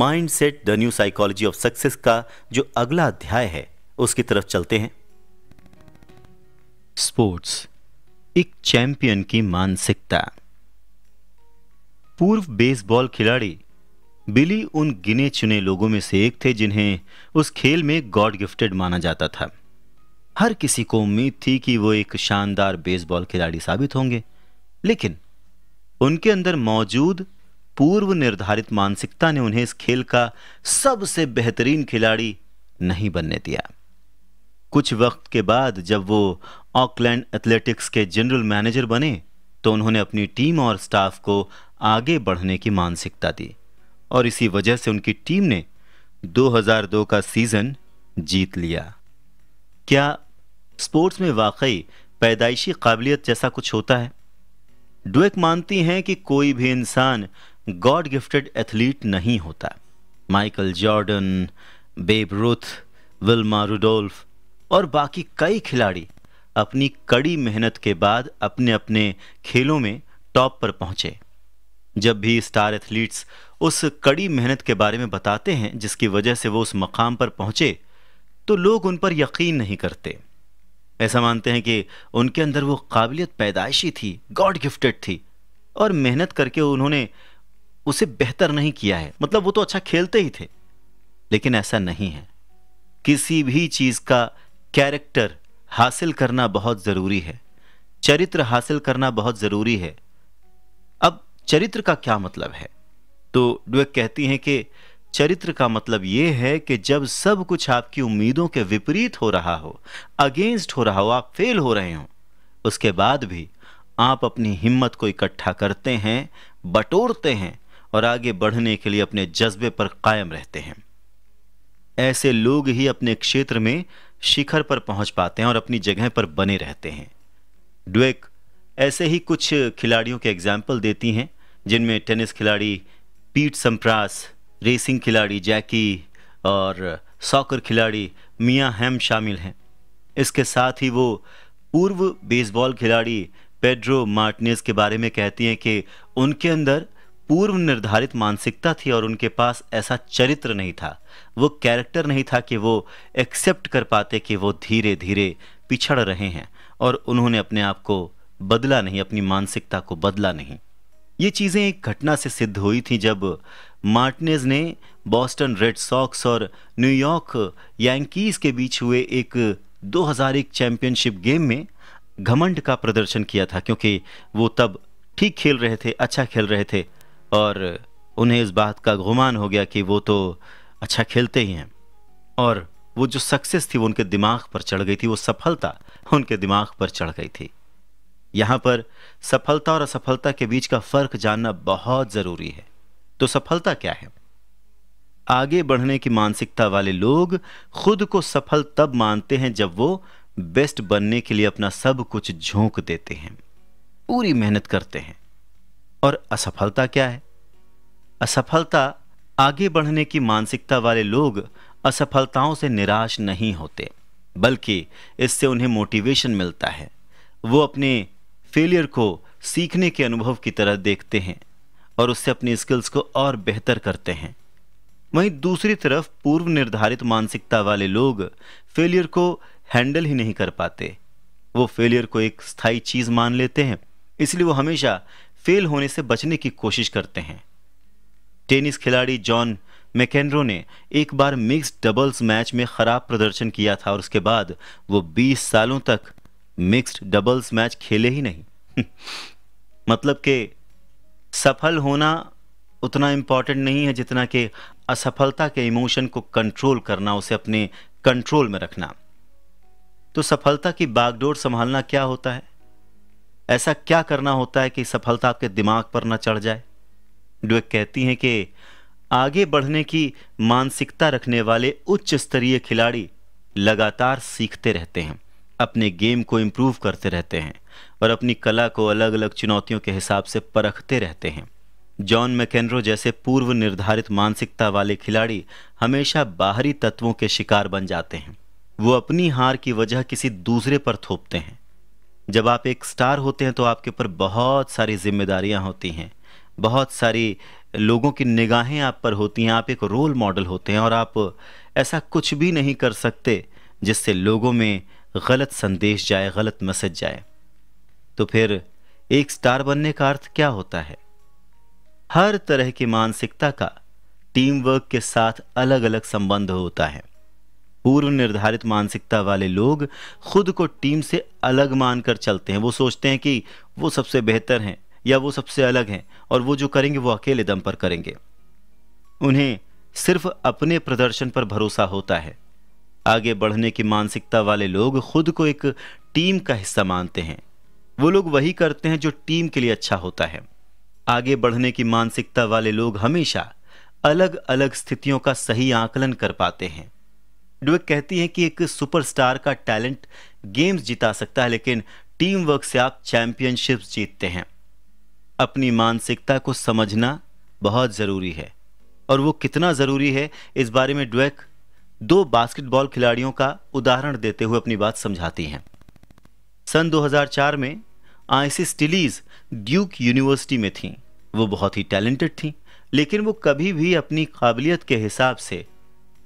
mindset the new psychology of success का जो अगला अध्याय है उसकी तरफ चलते हैं स्पोर्ट्स एक चैंपियन की मानसिकता पूर्व बेसबॉल खिलाड़ी बिली उन गिने चुने लोगों में से एक थे जिन्हें उस खेल में गॉड गिफ्टेड माना जाता था हर किसी को उम्मीद थी कि वो एक शानदार बेसबॉल खिलाड़ी साबित होंगे लेकिन उनके अंदर मौजूद पूर्व निर्धारित मानसिकता ने उन्हें इस खेल का सबसे बेहतरीन खिलाड़ी नहीं बनने दिया कुछ वक्त के बाद जब वो ऑकलैंड एथलेटिक्स के जनरल मैनेजर बने तो उन्होंने अपनी टीम और स्टाफ को आगे बढ़ने की मानसिकता दी और इसी वजह से उनकी टीम ने 2002 का सीज़न जीत लिया क्या स्पोर्ट्स में वाकई पैदाइशी काबिलियत जैसा कुछ होता है डुएक मानती हैं कि कोई भी इंसान गॉड गिफ्टेड एथलीट नहीं होता Michael Jordan Babe Ruth Wilma Rudolph और बाकी कई खिलाड़ी अपनी कड़ी मेहनत के बाद अपने अपने खेलों में टॉप पर पहुंचे जब भी स्टार एथलीट्स उस कड़ी मेहनत के बारे में बताते हैं जिसकी वजह से वो उस मकाम पर पहुंचे तो लोग उन पर यकीन नहीं करते ऐसा मानते हैं कि उनके अंदर वो काबिलियत पैदाइशी थी गॉड गिफ्टेड थी और मेहनत करके उन्होंने उसे बेहतर नहीं किया है मतलब वो तो अच्छा खेलते ही थे लेकिन ऐसा नहीं है किसी भी चीज़ का कैरेक्टर हासिल करना बहुत ज़रूरी है चरित्र हासिल करना बहुत ज़रूरी है अब चरित्र का क्या मतलब है तो ड्वेक कहती हैं कि चरित्र का मतलब यह है कि जब सब कुछ आपकी उम्मीदों के विपरीत हो रहा हो अगेंस्ट हो रहा हो आप फेल हो रहे हो उसके बाद भी आप अपनी हिम्मत को इकट्ठा करते हैं बटोरते हैं और आगे बढ़ने के लिए अपने जज्बे पर कायम रहते हैं ऐसे लोग ही अपने क्षेत्र में शिखर पर पहुंच पाते हैं और अपनी जगह पर बने रहते हैं ड्वेक ऐसे ही कुछ खिलाड़ियों के एग्जाम्पल देती हैं जिनमें टेनिस खिलाड़ी पीट सम्प्रास रेसिंग खिलाड़ी जैकी और सॉकर खिलाड़ी मियाँ हैम शामिल हैं इसके साथ ही वो पूर्व बेसबॉल खिलाड़ी पेड्रो मार्टिनेस के बारे में कहती हैं कि उनके अंदर पूर्व निर्धारित मानसिकता थी और उनके पास ऐसा चरित्र नहीं था वो कैरेक्टर नहीं था कि वो एक्सेप्ट कर पाते कि वो धीरे धीरे पिछड़ रहे हैं और उन्होंने अपने आप को बदला नहीं अपनी मानसिकता को बदला नहीं ये चीज़ें एक घटना से सिद्ध हुई थी जब मार्टिनेज ने बॉस्टन रेड सॉक्स और न्यूयॉर्क यैंकीज के बीच हुए एक 2001 चैंपियनशिप गेम में घमंड का प्रदर्शन किया था क्योंकि वो तब ठीक खेल रहे थे अच्छा खेल रहे थे और उन्हें इस बात का गुमान हो गया कि वो तो अच्छा खेलते ही हैं और वो जो सक्सेस थी वो उनके दिमाग पर चढ़ गई थी वो सफलता उनके दिमाग पर चढ़ गई थी यहां पर सफलता और असफलता के बीच का फर्क जानना बहुत जरूरी है तो सफलता क्या है आगे बढ़ने की मानसिकता वाले लोग खुद को सफल तब मानते हैं जब वो बेस्ट बनने के लिए अपना सब कुछ झोंक देते हैं पूरी मेहनत करते हैं और असफलता क्या है असफलता आगे बढ़ने की मानसिकता वाले लोग असफलताओं से निराश नहीं होते बल्कि इससे उन्हें मोटिवेशन मिलता है वो अपने फेलियर को सीखने के अनुभव की तरह देखते हैं और उससे अपनी स्किल्स को और बेहतर करते हैं वहीं दूसरी तरफ पूर्व निर्धारित मानसिकता वाले लोग फेलियर को हैंडल ही नहीं कर पाते वो फेलियर को एक स्थायी चीज़ मान लेते हैं इसलिए वो हमेशा फेल होने से बचने की कोशिश करते हैं टेनिस खिलाड़ी जॉन मैकेनरो ने एक बार मिक्स डबल्स मैच में खराब प्रदर्शन किया था और उसके बाद वो 20 सालों तक मिक्स्ड डबल्स मैच खेले ही नहीं मतलब कि सफल होना उतना इम्पॉर्टेंट नहीं है जितना कि असफलता के इमोशन को कंट्रोल करना उसे अपने कंट्रोल में रखना तो सफलता की बागडोर संभालना क्या होता है ऐसा क्या करना होता है कि सफलता आपके दिमाग पर ना चढ़ जाए डुएक कहती हैं कि आगे बढ़ने की मानसिकता रखने वाले उच्च स्तरीय खिलाड़ी लगातार सीखते रहते हैं अपने गेम को इम्प्रूव करते रहते हैं और अपनी कला को अलग अलग चुनौतियों के हिसाब से परखते रहते हैं जॉन मैकेनरो जैसे पूर्व निर्धारित मानसिकता वाले खिलाड़ी हमेशा बाहरी तत्वों के शिकार बन जाते हैं वो अपनी हार की वजह किसी दूसरे पर थोपते हैं जब आप एक स्टार होते हैं तो आपके ऊपर बहुत सारी जिम्मेदारियां होती हैं बहुत सारी लोगों की निगाहें आप पर होती हैं आप एक रोल मॉडल होते हैं और आप ऐसा कुछ भी नहीं कर सकते जिससे लोगों में गलत संदेश जाए गलत मैसेज जाए तो फिर एक स्टार बनने का अर्थ क्या होता है हर तरह की मानसिकता का टीम वर्क के साथ अलग अलग संबंध होता है पूर्व निर्धारित मानसिकता वाले लोग खुद को टीम से अलग मानकर चलते हैं वो सोचते हैं कि वो सबसे बेहतर हैं या वो सबसे अलग हैं और वो जो करेंगे वो अकेले दम पर करेंगे उन्हें सिर्फ अपने प्रदर्शन पर भरोसा होता है आगे बढ़ने की मानसिकता वाले लोग खुद को एक टीम का हिस्सा मानते हैं वो लोग वही करते हैं जो टीम के लिए अच्छा होता है आगे बढ़ने की मानसिकता वाले लोग हमेशा अलग अलग स्थितियों का सही आकलन कर पाते हैं डुएक कहती हैं कि एक सुपरस्टार का टैलेंट गेम्स जिता सकता है लेकिन टीम वर्क से आप चैंपियनशिप जीतते हैं अपनी मानसिकता को समझना बहुत ज़रूरी है और वो कितना ज़रूरी है इस बारे में डुएक दो बास्केटबॉल खिलाड़ियों का उदाहरण देते हुए अपनी बात समझाती हैं सन 2004 में आईसी स्टिलीज ड्यूक यूनिवर्सिटी में थीं वो बहुत ही टैलेंटेड थीं लेकिन वो कभी भी अपनी काबिलियत के हिसाब से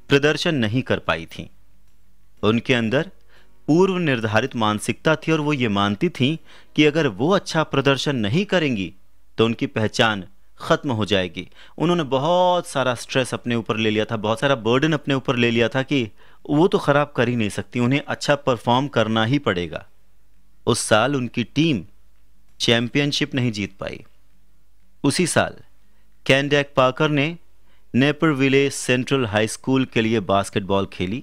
प्रदर्शन नहीं कर पाई थीं उनके अंदर पूर्व निर्धारित मानसिकता थी और वो ये मानती थीं कि अगर वो अच्छा प्रदर्शन नहीं करेंगी तो उनकी पहचान ख़त्म हो जाएगी उन्होंने बहुत सारा स्ट्रेस अपने ऊपर ले लिया था बहुत सारा बर्डन अपने ऊपर ले लिया था कि वो तो ख़राब कर ही नहीं सकती उन्हें अच्छा परफॉर्म करना ही पड़ेगा उस साल उनकी टीम चैम्पियनशिप नहीं जीत पाई उसी साल कैंडैक पाकर ने Naperville Central High School के लिए बास्केटबॉल खेली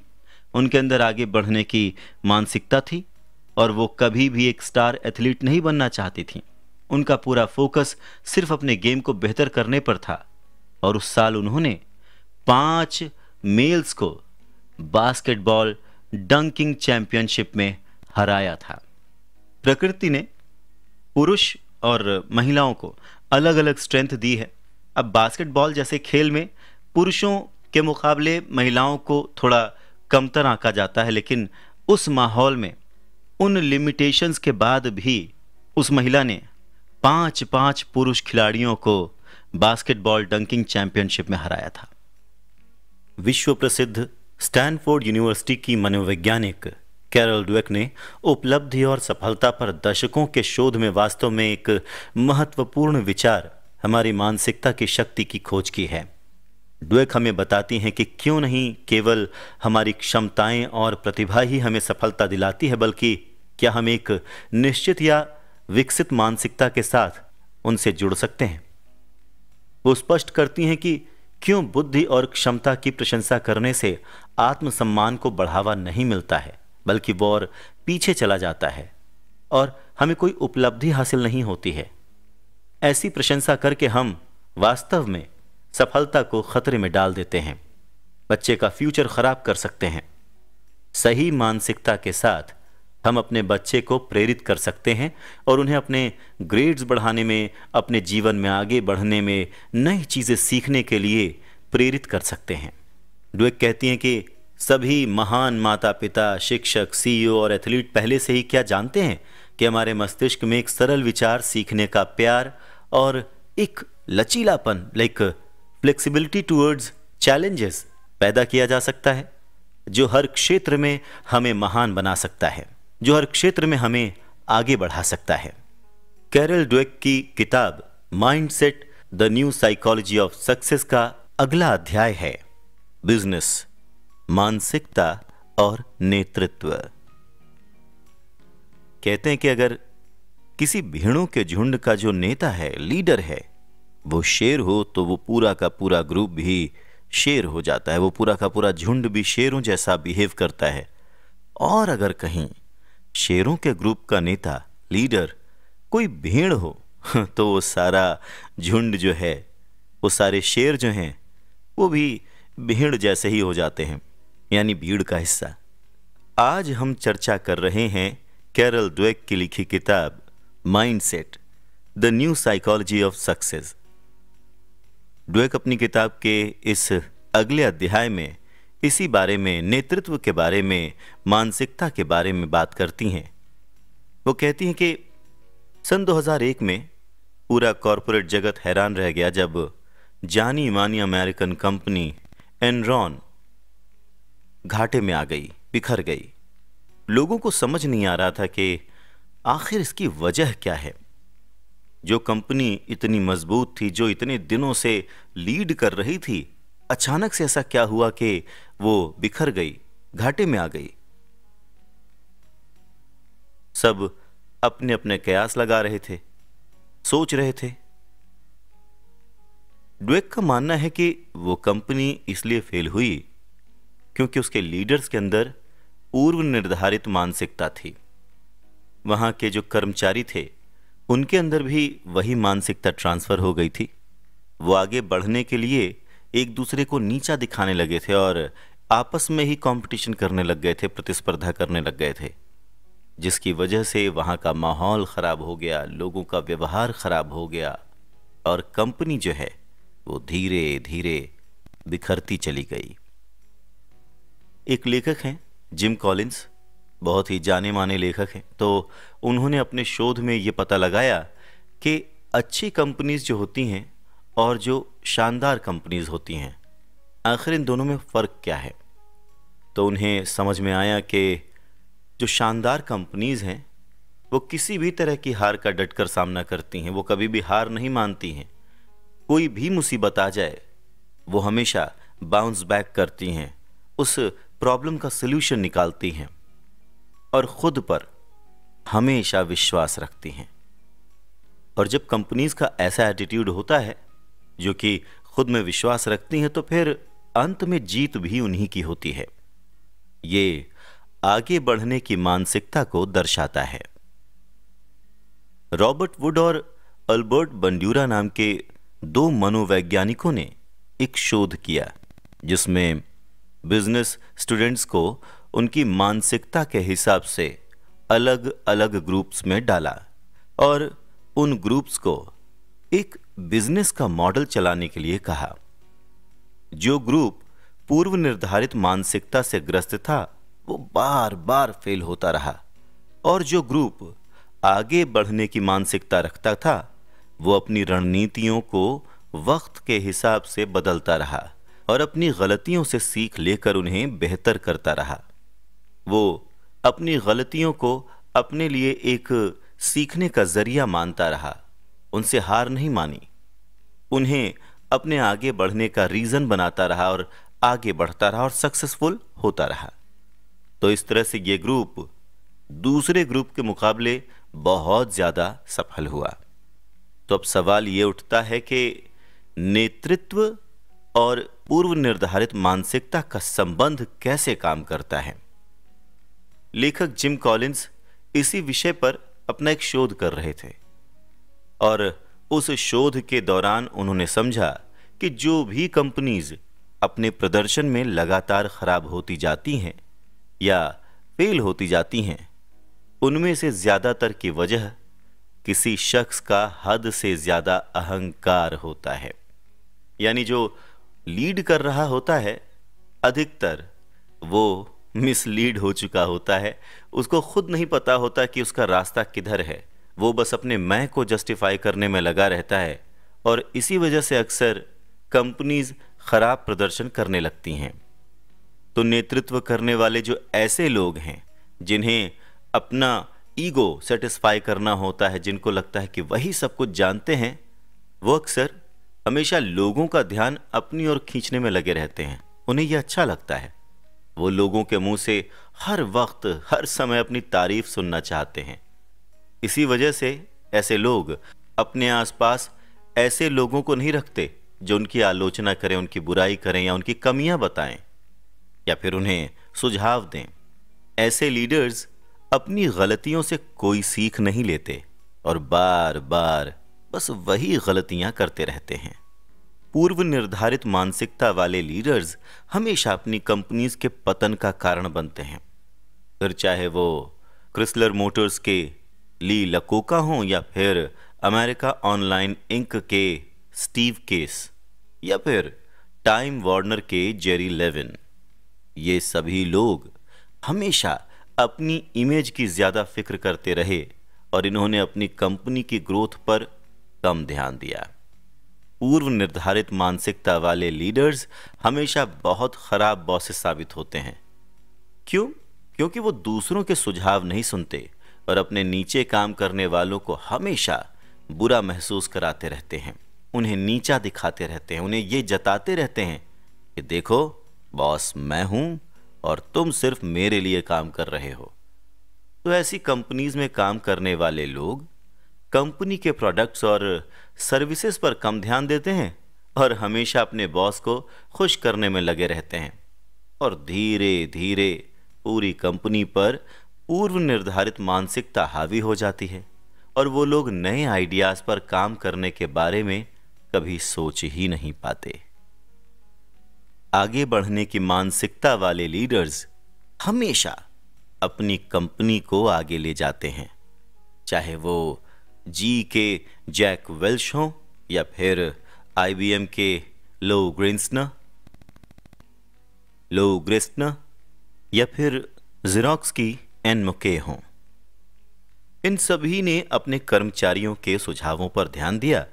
उनके अंदर आगे बढ़ने की मानसिकता थी और वो कभी भी एक स्टार एथलीट नहीं बनना चाहती थी उनका पूरा फोकस सिर्फ अपने गेम को बेहतर करने पर था और उस साल उन्होंने पांच मेल्स को बास्केटबॉल डंकिंग चैंपियनशिप में हराया था प्रकृति ने पुरुष और महिलाओं को अलग अलग स्ट्रेंथ दी है अब बास्केटबॉल जैसे खेल में पुरुषों के मुकाबले महिलाओं को थोड़ा कमतर आंका जाता है लेकिन उस माहौल में उन लिमिटेशंस के बाद भी उस महिला ने पांच पांच पुरुष खिलाड़ियों को बास्केटबॉल डंकिंग चैंपियनशिप में हराया था विश्व प्रसिद्ध स्टैनफोर्ड यूनिवर्सिटी की मनोवैज्ञानिक कैरल डुएक ने उपलब्धि और सफलता पर दशकों के शोध में वास्तव में एक महत्वपूर्ण विचार हमारी मानसिकता की शक्ति की खोज की है डुएक हमें बताती हैं कि क्यों नहीं केवल हमारी क्षमताएं और प्रतिभा ही हमें सफलता दिलाती है बल्कि क्या हम एक निश्चित या विकसित मानसिकता के साथ उनसे जुड़ सकते हैं वो स्पष्ट करती हैं कि क्यों बुद्धि और क्षमता की प्रशंसा करने से आत्मसम्मान को बढ़ावा नहीं मिलता है बल्कि वो और पीछे चला जाता है और हमें कोई उपलब्धि हासिल नहीं होती है ऐसी प्रशंसा करके हम वास्तव में सफलता को खतरे में डाल देते हैं बच्चे का फ्यूचर खराब कर सकते हैं सही मानसिकता के साथ हम अपने बच्चे को प्रेरित कर सकते हैं और उन्हें अपने ग्रेड्स बढ़ाने में अपने जीवन में आगे बढ़ने में नई चीज़ें सीखने के लिए प्रेरित कर सकते हैं डुएक कहती हैं कि सभी महान माता पिता शिक्षक सीईओ e और एथलीट पहले से ही क्या जानते हैं कि हमारे मस्तिष्क में एक सरल विचार सीखने का प्यार और एक लचीलापन लाइक फ्लेक्सिबिलिटी टूवर्ड्स चैलेंजेस पैदा किया जा सकता है जो हर क्षेत्र में हमें महान बना सकता है जो हर क्षेत्र में हमें आगे बढ़ा सकता है कैरल ड्वेक की किताब mindset the new psychology of success का अगला अध्याय है बिजनेस मानसिकता और नेतृत्व कहते हैं कि अगर किसी भीड़ों के झुंड का जो नेता है लीडर है वो शेर हो तो वो पूरा का पूरा ग्रुप भी शेर हो जाता है वो पूरा का पूरा झुंड भी शेरों जैसा बिहेव करता है और अगर कहीं शेरों के ग्रुप का नेता लीडर कोई भेड़ हो तो वो सारा झुंड जो है वो सारे शेर जो हैं वो भी भेड़ जैसे ही हो जाते हैं यानी भीड़ का हिस्सा आज हम चर्चा कर रहे हैं कैरल ड्वेक की लिखी किताब mindset the new psychology of success Dweck अपनी किताब के इस अगले अध्याय में इसी बारे में नेतृत्व के बारे में मानसिकता के बारे में बात करती हैं वो कहती हैं कि सन 2001 में पूरा कॉरपोरेट जगत हैरान रह गया जब जानी मानी अमेरिकन कंपनी एनरॉन घाटे में आ गई बिखर गई लोगों को समझ नहीं आ रहा था कि आखिर इसकी वजह क्या है जो कंपनी इतनी मजबूत थी जो इतने दिनों से लीड कर रही थी अचानक से ऐसा क्या हुआ कि वो बिखर गई घाटे में आ गई सब अपने अपने कयास लगा रहे थे सोच रहे थे ड्वेक का मानना है कि वो कंपनी इसलिए फेल हुई क्योंकि उसके लीडर्स के अंदर पूर्व निर्धारित मानसिकता थी वहां के जो कर्मचारी थे उनके अंदर भी वही मानसिकता ट्रांसफ़र हो गई थी वो आगे बढ़ने के लिए एक दूसरे को नीचा दिखाने लगे थे और आपस में ही कंपटीशन करने लग गए थे प्रतिस्पर्धा करने लग गए थे जिसकी वजह से वहाँ का माहौल ख़राब हो गया लोगों का व्यवहार ख़राब हो गया और कंपनी जो है वो धीरे धीरे बिखरती चली गई एक लेखक हैं जिम कॉलिंस बहुत ही जाने माने लेखक हैं तो उन्होंने अपने शोध में ये पता लगाया कि अच्छी कंपनीज जो होती हैं और जो शानदार कंपनीज होती हैं आखिर इन दोनों में फ़र्क क्या है तो उन्हें समझ में आया कि जो शानदार कंपनीज़ हैं वो किसी भी तरह की हार का डटकर सामना करती हैं वो कभी भी हार नहीं मानती हैं कोई भी मुसीबत आ जाए वो हमेशा बाउंस बैक करती हैं उस प्रॉब्लम का सलूशन निकालती हैं और ख़ुद पर हमेशा विश्वास रखती हैं और जब कंपनीज़ का ऐसा एटीट्यूड होता है जो कि खुद में विश्वास रखती हैं तो फिर अंत में जीत भी उन्हीं की होती है ये आगे बढ़ने की मानसिकता को दर्शाता है रॉबर्ट वुड और अल्बर्ट बंड्यूरा नाम के दो मनोवैज्ञानिकों ने एक शोध किया जिसमें बिजनेस स्टूडेंट्स को उनकी मानसिकता के हिसाब से अलग अलग ग्रुप्स में डाला और उन ग्रुप्स को एक बिजनेस का मॉडल चलाने के लिए कहा जो ग्रुप पूर्व निर्धारित मानसिकता से ग्रस्त था वो बार बार फेल होता रहा और जो ग्रुप आगे बढ़ने की मानसिकता रखता था वो अपनी रणनीतियों को वक्त के हिसाब से बदलता रहा और अपनी गलतियों से सीख लेकर उन्हें बेहतर करता रहा वो अपनी गलतियों को अपने लिए एक सीखने का जरिया मानता रहा उनसे हार नहीं मानी उन्हें अपने आगे बढ़ने का रीज़न बनाता रहा और आगे बढ़ता रहा और सक्सेसफुल होता रहा तो इस तरह से यह ग्रुप दूसरे ग्रुप के मुकाबले बहुत ज़्यादा सफल हुआ तो अब सवाल यह उठता है कि नेतृत्व और पूर्व निर्धारित मानसिकता का संबंध कैसे काम करता है लेखक जिम कॉलिंस इसी विषय पर अपना एक शोध कर रहे थे और उस शोध के दौरान उन्होंने समझा कि जो भी कंपनीज अपने प्रदर्शन में लगातार खराब होती जाती हैं या फेल होती जाती हैं उनमें से ज़्यादातर की वजह किसी शख्स का हद से ज़्यादा अहंकार होता है यानी जो लीड कर रहा होता है अधिकतर वो मिसलीड हो चुका होता है उसको खुद नहीं पता होता कि उसका रास्ता किधर है वो बस अपने मैं को जस्टिफाई करने में लगा रहता है और इसी वजह से अक्सर कंपनीज़ खराब प्रदर्शन करने लगती हैं तो नेतृत्व करने वाले जो ऐसे लोग हैं जिन्हें अपना ईगो सेटिस्फाई करना होता है जिनको लगता है कि वही सब कुछ जानते हैं वो अक्सर हमेशा लोगों का ध्यान अपनी ओर खींचने में लगे रहते हैं उन्हें यह अच्छा लगता है वो लोगों के मुंह से हर वक्त हर समय अपनी तारीफ सुनना चाहते हैं इसी वजह से ऐसे लोग अपने आसपास ऐसे लोगों को नहीं रखते जो उनकी आलोचना करें उनकी बुराई करें या उनकी कमियां बताएं या फिर उन्हें सुझाव दें ऐसे लीडर्स अपनी गलतियों से कोई सीख नहीं लेते और बार बार बस वही गलतियां करते रहते हैं पूर्व निर्धारित मानसिकता वाले लीडर्स हमेशा अपनी कंपनीज के पतन का कारण बनते हैं फिर चाहे वो क्रिसलर मोटर्स के ली लकोका हों या फिर अमेरिका ऑनलाइन इंक के स्टीव केस या फिर टाइम वार्नर के जेरी लेविन ये सभी लोग हमेशा अपनी इमेज की ज़्यादा फिक्र करते रहे और इन्होंने अपनी कंपनी की ग्रोथ पर कम ध्यान दिया पूर्व निर्धारित मानसिकता वाले लीडर्स हमेशा बहुत खराब बॉसेस साबित होते हैं क्यों क्योंकि वो दूसरों के सुझाव नहीं सुनते और अपने नीचे काम करने वालों को हमेशा बुरा महसूस कराते रहते हैं उन्हें नीचा दिखाते रहते हैं उन्हें ये जताते रहते हैं कि देखो बॉस मैं हूं और तुम सिर्फ मेरे लिए काम कर रहे हो तो ऐसी कंपनीज में काम करने वाले लोग कंपनी के प्रोडक्ट्स और सर्विसेज पर कम ध्यान देते हैं और हमेशा अपने बॉस को खुश करने में लगे रहते हैं और धीरे धीरे पूरी कंपनी पर पूर्व निर्धारित मानसिकता हावी हो जाती है और वो लोग नए आइडियाज़ पर काम करने के बारे में कभी सोच ही नहीं पाते आगे बढ़ने की मानसिकता वाले लीडर्स हमेशा अपनी कंपनी को आगे ले जाते हैं चाहे वो जी के जैक वेल्श हो या फिर आईबीएम के लो ग्रिंसन लो ग्रिस्न या फिर जिरोक्स की एन मुके हों इन सभी ने अपने कर्मचारियों के सुझावों पर ध्यान दिया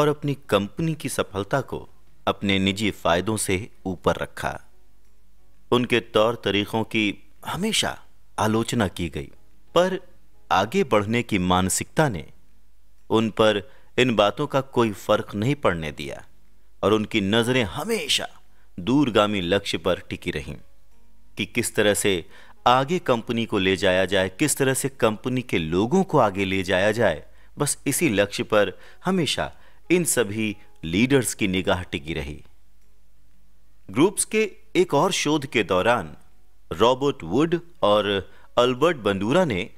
और अपनी कंपनी की सफलता को अपने निजी फायदों से ऊपर रखा उनके तौर तरीकों की हमेशा आलोचना की गई पर आगे बढ़ने की मानसिकता ने उन पर इन बातों का कोई फर्क नहीं पड़ने दिया और उनकी नज़रें हमेशा दूरगामी लक्ष्य पर टिकी रहीं कि किस तरह से आगे कंपनी को ले जाया जाए किस तरह से कंपनी के लोगों को आगे ले जाया जाए बस इसी लक्ष्य पर हमेशा इन सभी लीडर्स की निगाह टिकी रही ग्रुप्स के एक और शोध के दौरान रॉबर्ट वुड और अल्बर्ट बंदूरा ने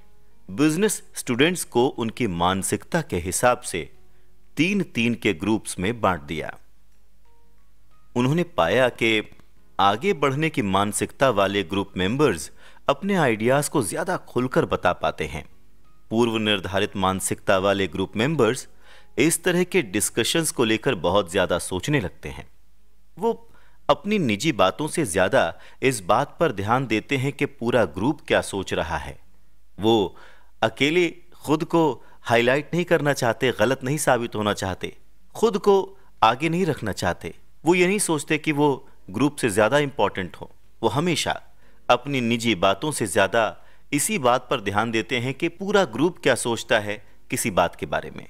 बिजनेस स्टूडेंट्स को उनकी मानसिकता के हिसाब से तीन तीन के ग्रुप्स में बांट दिया उन्होंने पाया कि आगे बढ़ने की मानसिकता वाले ग्रुप मेंबर्स अपने आइडियाज को ज्यादा खुलकर बता पाते हैं पूर्व निर्धारित मानसिकता वाले ग्रुप मेंबर्स इस तरह के डिस्कशंस को लेकर बहुत ज़्यादा सोचने लगते हैं वो अपनी निजी बातों से ज़्यादा इस बात पर ध्यान देते हैं कि पूरा ग्रुप क्या सोच रहा है वो अकेले खुद को हाईलाइट नहीं करना चाहते गलत नहीं साबित होना चाहते खुद को आगे नहीं रखना चाहते वो ये नहीं सोचते कि वो ग्रुप से ज़्यादा इंपॉर्टेंट हो वो हमेशा अपनी निजी बातों से ज़्यादा इसी बात पर ध्यान देते हैं कि पूरा ग्रुप क्या सोचता है किसी बात के बारे में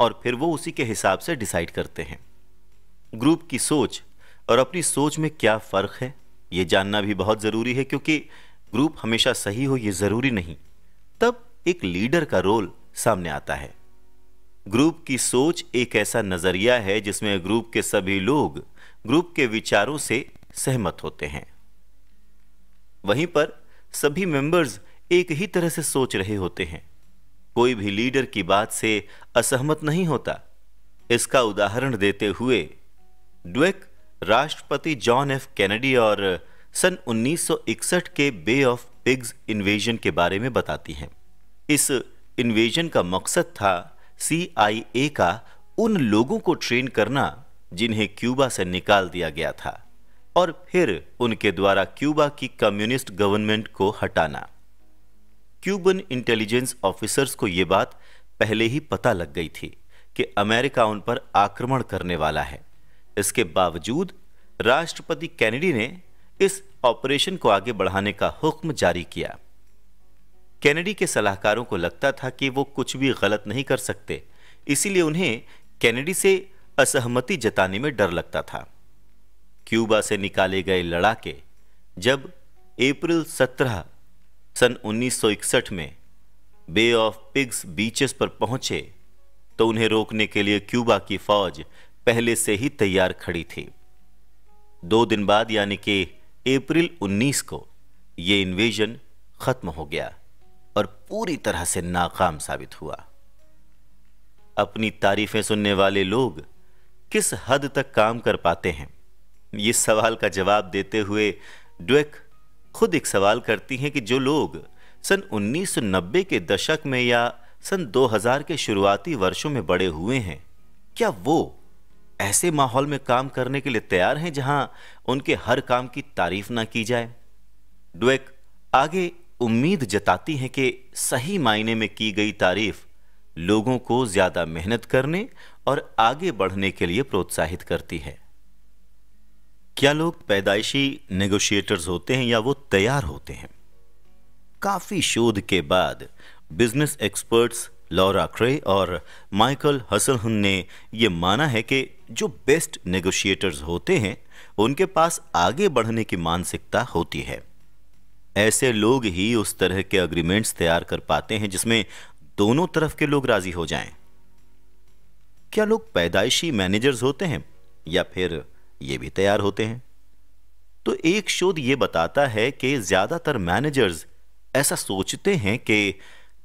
और फिर वो उसी के हिसाब से डिसाइड करते हैं ग्रुप की सोच और अपनी सोच में क्या फ़र्क है ये जानना भी बहुत ज़रूरी है क्योंकि ग्रुप हमेशा सही हो ये ज़रूरी नहीं तब एक लीडर का रोल सामने आता है ग्रुप की सोच एक ऐसा नज़रिया है जिसमें ग्रुप के सभी लोग ग्रुप के विचारों से सहमत होते हैं वहीं पर सभी मेंबर्स एक ही तरह से सोच रहे होते हैं कोई भी लीडर की बात से असहमत नहीं होता इसका उदाहरण देते हुए ड्वेक राष्ट्रपति जॉन एफ कैनेडी और सन 1961 के बे ऑफ पिग्स इन्वेजन के बारे में बताती हैं इस इन्वेजन का मकसद था सीआईए का उन लोगों को ट्रेन करना जिन्हें क्यूबा से निकाल दिया गया था और फिर उनके द्वारा क्यूबा की कम्युनिस्ट गवर्नमेंट को हटाना क्यूबन इंटेलिजेंस ऑफिसर्स को यह बात पहले ही पता लग गई थी कि अमेरिका उन पर आक्रमण करने वाला है इसके बावजूद राष्ट्रपति कैनेडी ने इस ऑपरेशन को आगे बढ़ाने का हुक्म जारी किया कैनेडी के सलाहकारों को लगता था कि वो कुछ भी गलत नहीं कर सकते इसीलिए उन्हें कैनेडी से असहमति जताने में डर लगता था क्यूबा से निकाले गए लड़ाके जब अप्रैल सत्रह सन 1961 में बे ऑफ पिग्स बीचेस पर पहुंचे तो उन्हें रोकने के लिए क्यूबा की फौज पहले से ही तैयार खड़ी थी दो दिन बाद यानी कि अप्रैल 19 को यह इन्वेजन खत्म हो गया और पूरी तरह से नाकाम साबित हुआ अपनी तारीफें सुनने वाले लोग किस हद तक काम कर पाते हैं इस सवाल का जवाब देते हुए ड्वेक खुद एक सवाल करती हैं कि जो लोग सन 1990 के दशक में या सन 2000 के शुरुआती वर्षों में बड़े हुए हैं क्या वो ऐसे माहौल में काम करने के लिए तैयार हैं जहां उनके हर काम की तारीफ ना की जाए डुएक आगे उम्मीद जताती हैं कि सही मायने में की गई तारीफ लोगों को ज्यादा मेहनत करने और आगे बढ़ने के लिए प्रोत्साहित करती है क्या लोग पैदाइशी नेगोशिएटर्स होते हैं या वो तैयार होते हैं काफ़ी शोध के बाद बिजनेस एक्सपर्ट्स लॉरा क्रे और माइकल हसलहन ने ये माना है कि जो बेस्ट नेगोशिएटर्स होते हैं उनके पास आगे बढ़ने की मानसिकता होती है ऐसे लोग ही उस तरह के अग्रीमेंट्स तैयार कर पाते हैं जिसमें दोनों तरफ के लोग राजी हो जाएं। क्या लोग पैदाइशी मैनेजर्स होते हैं या फिर ये भी तैयार होते हैं तो एक शोध ये बताता है कि ज़्यादातर मैनेजर्स ऐसा सोचते हैं कि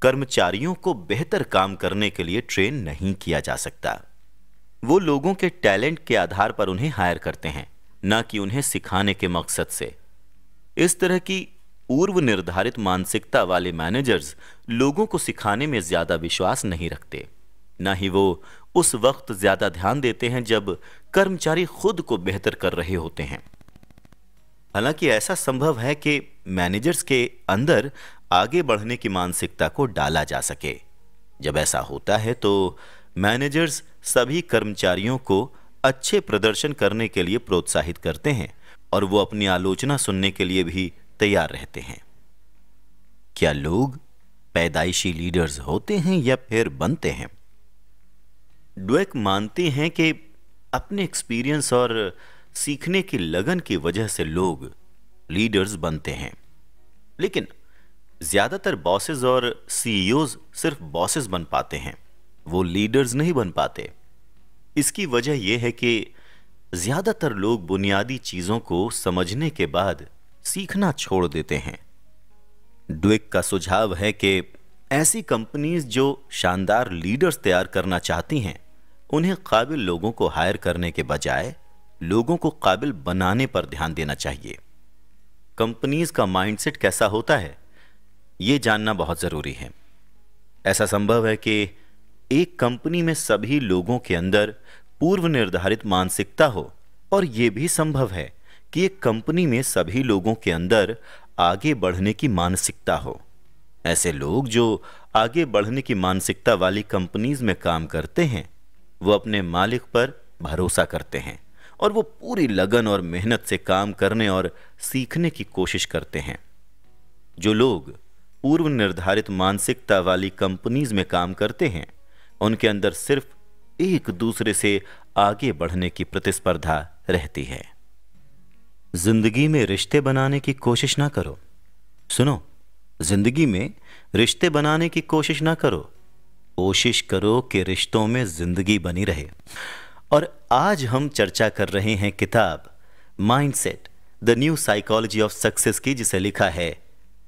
कर्मचारियों को बेहतर काम करने के लिए ट्रेन नहीं किया जा सकता वो लोगों के टैलेंट के आधार पर उन्हें हायर करते हैं ना कि उन्हें सिखाने के मकसद से इस तरह की पूर्व निर्धारित मानसिकता वाले मैनेजर्स लोगों को सिखाने में ज़्यादा विश्वास नहीं रखते ना ही वो उस वक्त ज़्यादा ध्यान देते हैं जब कर्मचारी खुद को बेहतर कर रहे होते हैं हालांकि ऐसा संभव है कि मैनेजर्स के अंदर आगे बढ़ने की मानसिकता को डाला जा सके जब ऐसा होता है तो मैनेजर्स सभी कर्मचारियों को अच्छे प्रदर्शन करने के लिए प्रोत्साहित करते हैं और वो अपनी आलोचना सुनने के लिए भी तैयार रहते हैं क्या लोग पैदाइशी लीडर्स होते हैं या फिर बनते हैं डोएक मानते हैं कि अपने एक्सपीरियंस और सीखने की लगन की वजह से लोग लीडर्स बनते हैं लेकिन ज़्यादातर बॉसेस और सीईओज e सिर्फ बॉसेस बन पाते हैं वो लीडर्स नहीं बन पाते इसकी वजह यह है कि ज़्यादातर लोग बुनियादी चीज़ों को समझने के बाद सीखना छोड़ देते हैं ड्विक का सुझाव है कि ऐसी कंपनीज जो शानदार लीडर्स तैयार करना चाहती हैं उन्हें काबिल लोगों को हायर करने के बजाय लोगों को काबिल बनाने पर ध्यान देना चाहिए कंपनीज का माइंडसेट कैसा होता है यह जानना बहुत ज़रूरी है ऐसा संभव है कि एक कंपनी में सभी लोगों के अंदर पूर्व निर्धारित मानसिकता हो और यह भी संभव है कि एक कंपनी में सभी लोगों के अंदर आगे बढ़ने की मानसिकता हो ऐसे लोग जो आगे बढ़ने की मानसिकता वाली कंपनीज में काम करते हैं वो अपने मालिक पर भरोसा करते हैं और वो पूरी लगन और मेहनत से काम करने और सीखने की कोशिश करते हैं जो लोग पूर्व निर्धारित मानसिकता वाली कंपनीज में काम करते हैं उनके अंदर सिर्फ एक दूसरे से आगे बढ़ने की प्रतिस्पर्धा रहती है जिंदगी में रिश्ते बनाने की कोशिश ना करो सुनो जिंदगी में रिश्ते बनाने की कोशिश ना करो कोशिश करो कि रिश्तों में ज़िंदगी बनी रहे और आज हम चर्चा कर रहे हैं किताब mindset the new psychology of success की जिसे लिखा है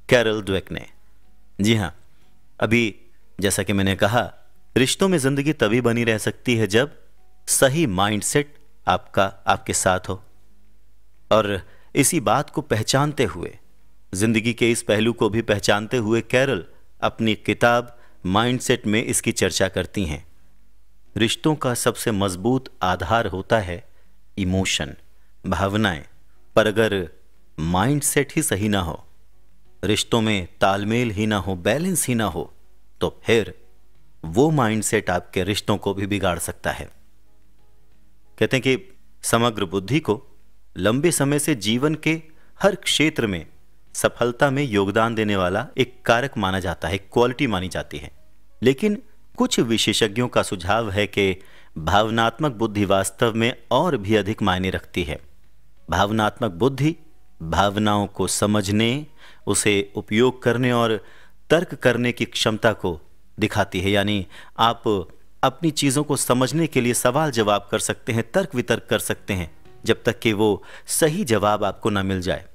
कैरल ड्वेक ने जी हाँ अभी जैसा कि मैंने कहा रिश्तों में ज़िंदगी तभी बनी रह सकती है जब सही माइंडसेट आपका आपके साथ हो और इसी बात को पहचानते हुए जिंदगी के इस पहलू को भी पहचानते हुए कैरल अपनी किताब माइंडसेट में इसकी चर्चा करती हैं रिश्तों का सबसे मजबूत आधार होता है इमोशन भावनाएं पर अगर माइंडसेट ही सही ना हो रिश्तों में तालमेल ही ना हो बैलेंस ही ना हो तो फिर वो माइंडसेट आपके रिश्तों को भी बिगाड़ सकता है कहते हैं कि समग्र बुद्धि को लंबे समय से जीवन के हर क्षेत्र में सफलता में योगदान देने वाला एक कारक माना जाता है क्वालिटी मानी जाती है लेकिन कुछ विशेषज्ञों का सुझाव है कि भावनात्मक बुद्धि वास्तव में और भी अधिक मायने रखती है भावनात्मक बुद्धि भावनाओं को समझने उसे उपयोग करने और तर्क करने की क्षमता को दिखाती है यानी आप अपनी चीज़ों को समझने के लिए सवाल जवाब कर सकते हैं तर्क वितर्क कर सकते हैं जब तक कि वो सही जवाब आपको ना मिल जाए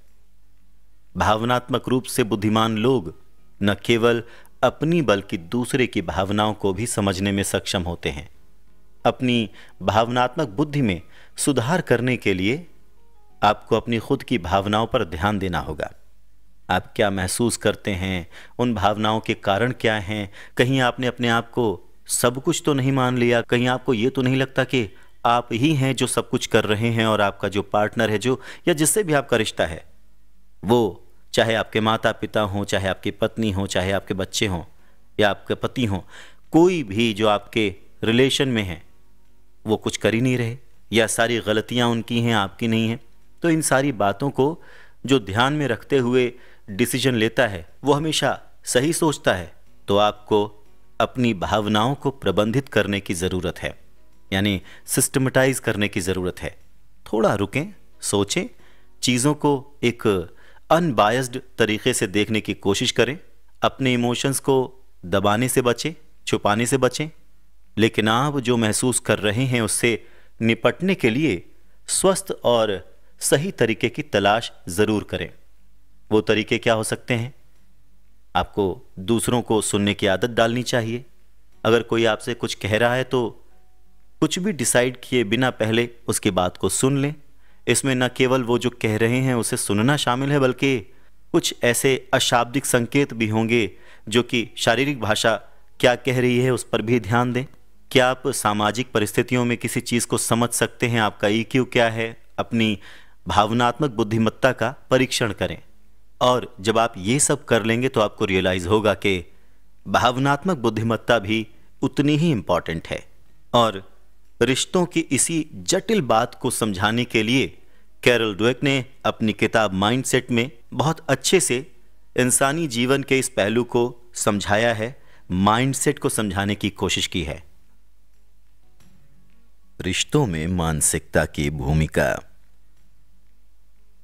भावनात्मक रूप से बुद्धिमान लोग न केवल अपनी बल्कि दूसरे की भावनाओं को भी समझने में सक्षम होते हैं अपनी भावनात्मक बुद्धि में सुधार करने के लिए आपको अपनी खुद की भावनाओं पर ध्यान देना होगा आप क्या महसूस करते हैं उन भावनाओं के कारण क्या हैं कहीं आपने अपने आप को सब कुछ तो नहीं मान लिया कहीं आपको ये तो नहीं लगता कि आप ही हैं जो सब कुछ कर रहे हैं और आपका जो पार्टनर है जो या जिससे भी आपका रिश्ता है वो चाहे आपके माता पिता हों चाहे आपकी पत्नी हो चाहे आपके बच्चे हों या आपके पति हों कोई भी जो आपके रिलेशन में है वो कुछ कर ही नहीं रहे या सारी गलतियाँ उनकी हैं आपकी नहीं हैं तो इन सारी बातों को जो ध्यान में रखते हुए डिसीजन लेता है वो हमेशा सही सोचता है तो आपको अपनी भावनाओं को प्रबंधित करने की ज़रूरत है यानी सिस्टमेटाइज करने की ज़रूरत है थोड़ा रुकें सोचें चीज़ों को एक अनबायस्ड तरीके से देखने की कोशिश करें अपने इमोशंस को दबाने से बचें छुपाने से बचें लेकिन आप जो महसूस कर रहे हैं उससे निपटने के लिए स्वस्थ और सही तरीके की तलाश ज़रूर करें वो तरीके क्या हो सकते हैं आपको दूसरों को सुनने की आदत डालनी चाहिए अगर कोई आपसे कुछ कह रहा है तो कुछ भी डिसाइड किए बिना पहले उसकी बात को सुन लें इसमें न केवल वो जो कह रहे हैं उसे सुनना शामिल है बल्कि कुछ ऐसे अशाब्दिक संकेत भी होंगे जो कि शारीरिक भाषा क्या कह रही है उस पर भी ध्यान दें क्या आप सामाजिक परिस्थितियों में किसी चीज़ को समझ सकते हैं आपका ई e क्या है अपनी भावनात्मक बुद्धिमत्ता का परीक्षण करें और जब आप ये सब कर लेंगे तो आपको रियलाइज़ होगा कि भावनात्मक बुद्धिमत्ता भी उतनी ही इम्पॉर्टेंट है और रिश्तों की इसी जटिल बात को समझाने के लिए कैरल डुएक ने अपनी किताब माइंडसेट में बहुत अच्छे से इंसानी जीवन के इस पहलू को समझाया है माइंडसेट को समझाने की कोशिश की है रिश्तों में मानसिकता की भूमिका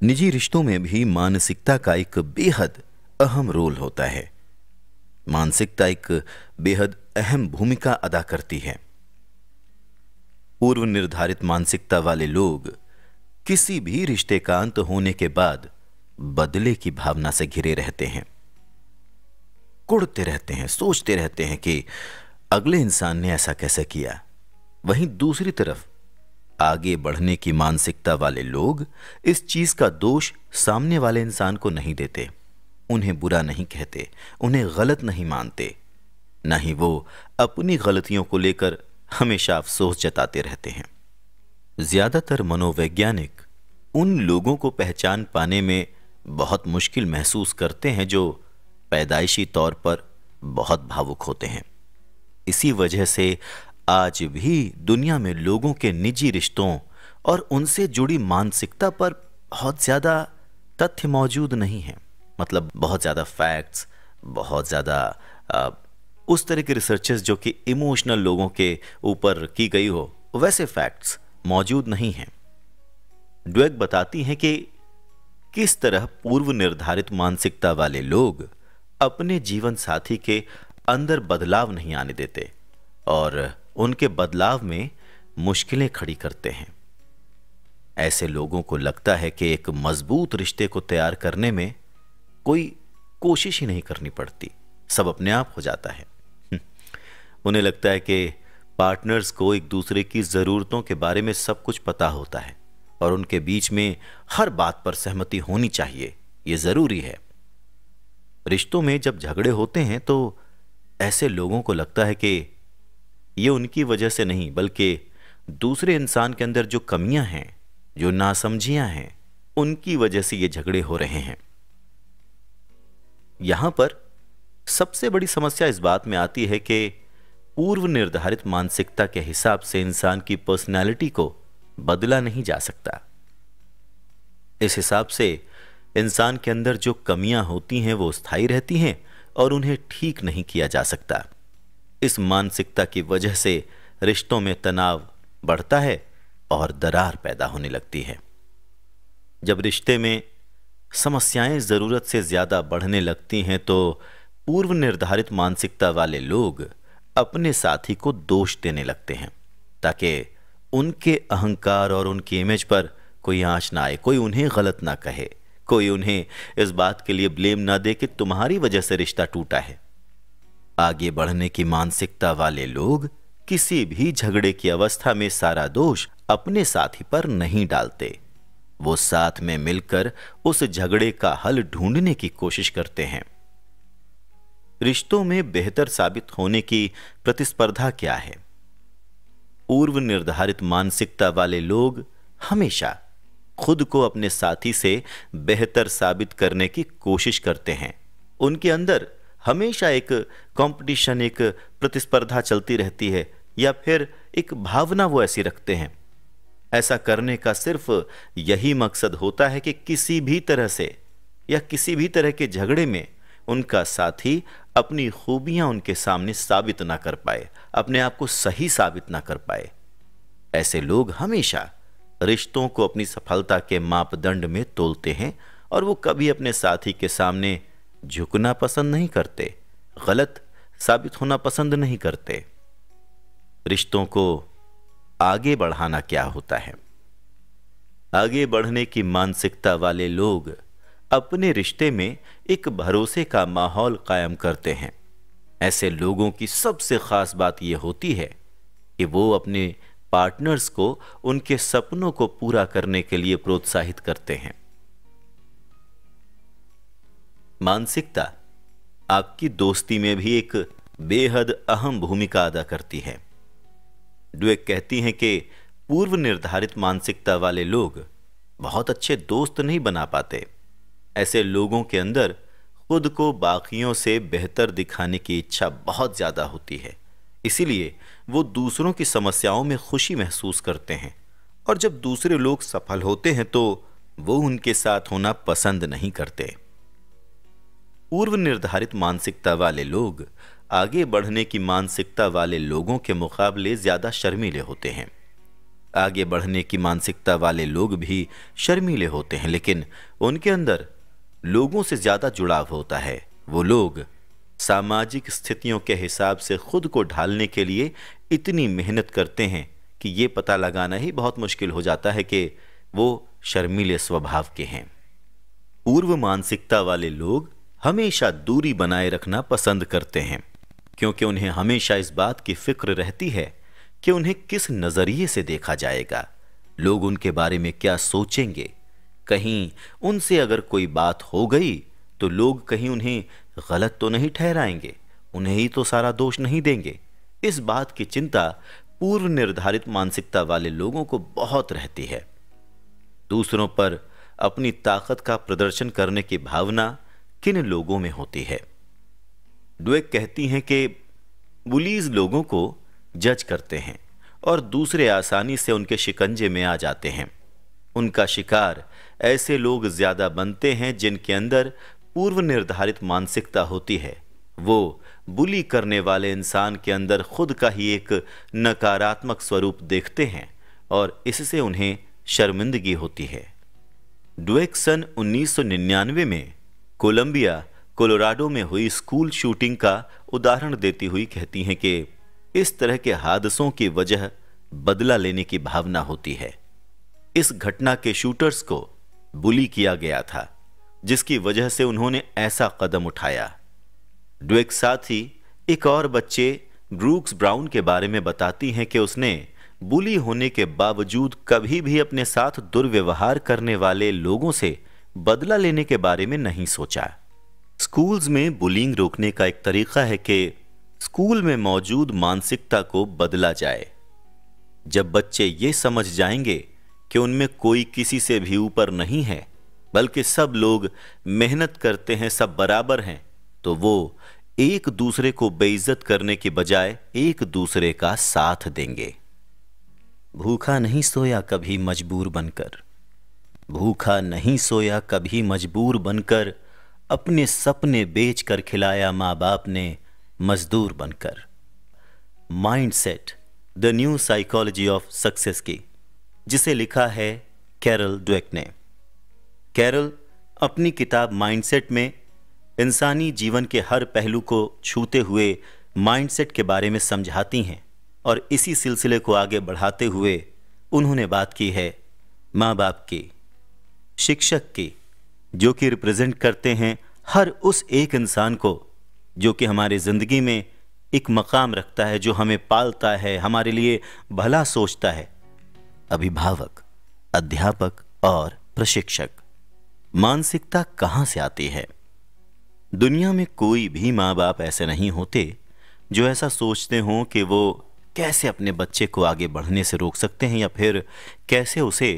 निजी रिश्तों में भी मानसिकता का एक बेहद अहम रोल होता है मानसिकता एक बेहद अहम भूमिका अदा करती है पूर्व निर्धारित मानसिकता वाले लोग किसी भी रिश्ते का अंत होने के बाद बदले की भावना से घिरे रहते हैं कुड़ते रहते हैं सोचते रहते हैं कि अगले इंसान ने ऐसा कैसे किया वहीं दूसरी तरफ आगे बढ़ने की मानसिकता वाले लोग इस चीज का दोष सामने वाले इंसान को नहीं देते उन्हें बुरा नहीं कहते उन्हें गलत नहीं मानते न ही वो अपनी गलतियों को लेकर हमेशा अफसोस जताते रहते हैं ज़्यादातर मनोवैज्ञानिक उन लोगों को पहचान पाने में बहुत मुश्किल महसूस करते हैं जो पैदाइशी तौर पर बहुत भावुक होते हैं इसी वजह से आज भी दुनिया में लोगों के निजी रिश्तों और उनसे जुड़ी मानसिकता पर बहुत ज़्यादा तथ्य मौजूद नहीं है मतलब बहुत ज़्यादा फैक्ट्स बहुत ज़्यादा उस तरह की रिसर्चेस जो कि इमोशनल लोगों के ऊपर की गई हो वैसे फैक्ट्स मौजूद नहीं हैं ड्वेग बताती हैं कि किस तरह पूर्व निर्धारित मानसिकता वाले लोग अपने जीवन साथी के अंदर बदलाव नहीं आने देते और उनके बदलाव में मुश्किलें खड़ी करते हैं ऐसे लोगों को लगता है कि एक मजबूत रिश्ते को तैयार करने में कोई कोशिश ही नहीं करनी पड़ती सब अपने आप हो जाता है उन्हें लगता है कि पार्टनर्स को एक दूसरे की ज़रूरतों के बारे में सब कुछ पता होता है और उनके बीच में हर बात पर सहमति होनी चाहिए यह ज़रूरी है रिश्तों में जब झगड़े होते हैं तो ऐसे लोगों को लगता है कि यह उनकी वजह से नहीं बल्कि दूसरे इंसान के अंदर जो कमियां हैं जो नासमझियां हैं उनकी वजह से ये झगड़े हो रहे हैं यहां पर सबसे बड़ी समस्या इस बात में आती है कि पूर्व निर्धारित मानसिकता के हिसाब से इंसान की पर्सनालिटी को बदला नहीं जा सकता इस हिसाब से इंसान के अंदर जो कमियां होती हैं वो स्थायी रहती हैं और उन्हें ठीक नहीं किया जा सकता इस मानसिकता की वजह से रिश्तों में तनाव बढ़ता है और दरार पैदा होने लगती है जब रिश्ते में समस्याएं ज़रूरत से ज़्यादा बढ़ने लगती हैं तो पूर्व निर्धारित मानसिकता वाले लोग अपने साथी को दोष देने लगते हैं ताकि उनके अहंकार और उनकी इमेज पर कोई आँच ना आए कोई उन्हें गलत ना कहे कोई उन्हें इस बात के लिए ब्लेम ना दे कि तुम्हारी वजह से रिश्ता टूटा है आगे बढ़ने की मानसिकता वाले लोग किसी भी झगड़े की अवस्था में सारा दोष अपने साथी पर नहीं डालते वो साथ में मिलकर उस झगड़े का हल ढूंढने की कोशिश करते हैं रिश्तों में बेहतर साबित होने की प्रतिस्पर्धा क्या है पूर्व निर्धारित मानसिकता वाले लोग हमेशा खुद को अपने साथी से बेहतर साबित करने की कोशिश करते हैं उनके अंदर हमेशा एक कंपटीशन एक प्रतिस्पर्धा चलती रहती है या फिर एक भावना वो ऐसी रखते हैं ऐसा करने का सिर्फ यही मकसद होता है कि किसी भी तरह से या किसी भी तरह के झगड़े में उनका साथी अपनी खूबियां उनके सामने साबित ना कर पाए अपने आप को सही साबित ना कर पाए ऐसे लोग हमेशा रिश्तों को अपनी सफलता के मापदंड में तोलते हैं और वो कभी अपने साथी के सामने झुकना पसंद नहीं करते गलत साबित होना पसंद नहीं करते रिश्तों को आगे बढ़ाना क्या होता है आगे बढ़ने की मानसिकता वाले लोग अपने रिश्ते में एक भरोसे का माहौल कायम करते हैं ऐसे लोगों की सबसे ख़ास बात यह होती है कि वो अपने पार्टनर्स को उनके सपनों को पूरा करने के लिए प्रोत्साहित करते हैं मानसिकता आपकी दोस्ती में भी एक बेहद अहम भूमिका अदा करती है डुएक कहती हैं कि पूर्व निर्धारित मानसिकता वाले लोग बहुत अच्छे दोस्त नहीं बना पाते ऐसे लोगों के अंदर खुद को बाकियों से बेहतर दिखाने की इच्छा बहुत ज़्यादा होती है इसीलिए वो दूसरों की समस्याओं में खुशी महसूस करते हैं और जब दूसरे लोग सफल होते हैं तो वो उनके साथ होना पसंद नहीं करते पूर्व निर्धारित मानसिकता वाले लोग आगे बढ़ने की मानसिकता वाले लोगों के मुकाबले ज़्यादा शर्मीले होते हैं आगे बढ़ने की मानसिकता वाले लोग भी शर्मीले होते हैं लेकिन उनके अंदर लोगों से ज़्यादा जुड़ाव होता है वो लोग सामाजिक स्थितियों के हिसाब से खुद को ढालने के लिए इतनी मेहनत करते हैं कि ये पता लगाना ही बहुत मुश्किल हो जाता है कि वो शर्मीले स्वभाव के हैं पूर्व मानसिकता वाले लोग हमेशा दूरी बनाए रखना पसंद करते हैं क्योंकि उन्हें हमेशा इस बात की फिक्र रहती है कि उन्हें किस नज़रिए से देखा जाएगा लोग उनके बारे में क्या सोचेंगे कहीं उनसे अगर कोई बात हो गई तो लोग कहीं उन्हें गलत तो नहीं ठहराएंगे उन्हें ही तो सारा दोष नहीं देंगे इस बात की चिंता पूर्व निर्धारित मानसिकता वाले लोगों को बहुत रहती है दूसरों पर अपनी ताकत का प्रदर्शन करने की भावना किन लोगों में होती है ड्वेक कहती हैं कि बुलीज लोगों को जज करते हैं और दूसरे आसानी से उनके शिकंजे में आ जाते हैं उनका शिकार ऐसे लोग ज़्यादा बनते हैं जिनके अंदर पूर्व निर्धारित मानसिकता होती है वो बुली करने वाले इंसान के अंदर खुद का ही एक नकारात्मक स्वरूप देखते हैं और इससे उन्हें शर्मिंदगी होती है डुएक सन उन्नीस में कोलंबिया कोलोराडो में हुई स्कूल शूटिंग का उदाहरण देती हुई कहती हैं कि इस तरह के हादसों की वजह बदला लेने की भावना होती है इस घटना के शूटर्स को बुली किया गया था जिसकी वजह से उन्होंने ऐसा कदम उठाया ड्वेक साथ ही एक और बच्चे ब्रूक्स ब्राउन के बारे में बताती हैं कि उसने बुली होने के बावजूद कभी भी अपने साथ दुर्व्यवहार करने वाले लोगों से बदला लेने के बारे में नहीं सोचा स्कूल्स में बुलिंग रोकने का एक तरीका है कि स्कूल में मौजूद मानसिकता को बदला जाए जब बच्चे ये समझ जाएंगे कि उनमें कोई किसी से भी ऊपर नहीं है बल्कि सब लोग मेहनत करते हैं सब बराबर हैं तो वो एक दूसरे को बेइज्जत करने के बजाय एक दूसरे का साथ देंगे भूखा नहीं सोया कभी मजबूर बनकर भूखा नहीं सोया कभी मजबूर बनकर अपने सपने बेच कर खिलाया माँ बाप ने मजदूर बनकर mindset the new psychology of success की जिसे लिखा है कैरल ड्वेक ने कैरल अपनी किताब माइंडसेट में इंसानी जीवन के हर पहलू को छूते हुए माइंडसेट के बारे में समझाती हैं और इसी सिलसिले को आगे बढ़ाते हुए उन्होंने बात की है माँ बाप की शिक्षक की जो कि रिप्रेजेंट करते हैं हर उस एक इंसान को जो कि हमारे ज़िंदगी में एक मकाम रखता है जो हमें पालता है हमारे लिए भला सोचता है अभिभावक अध्यापक और प्रशिक्षक मानसिकता कहां से आती है दुनिया में कोई भी माँ बाप ऐसे नहीं होते जो ऐसा सोचते हों कि वो कैसे अपने बच्चे को आगे बढ़ने से रोक सकते हैं या फिर कैसे उसे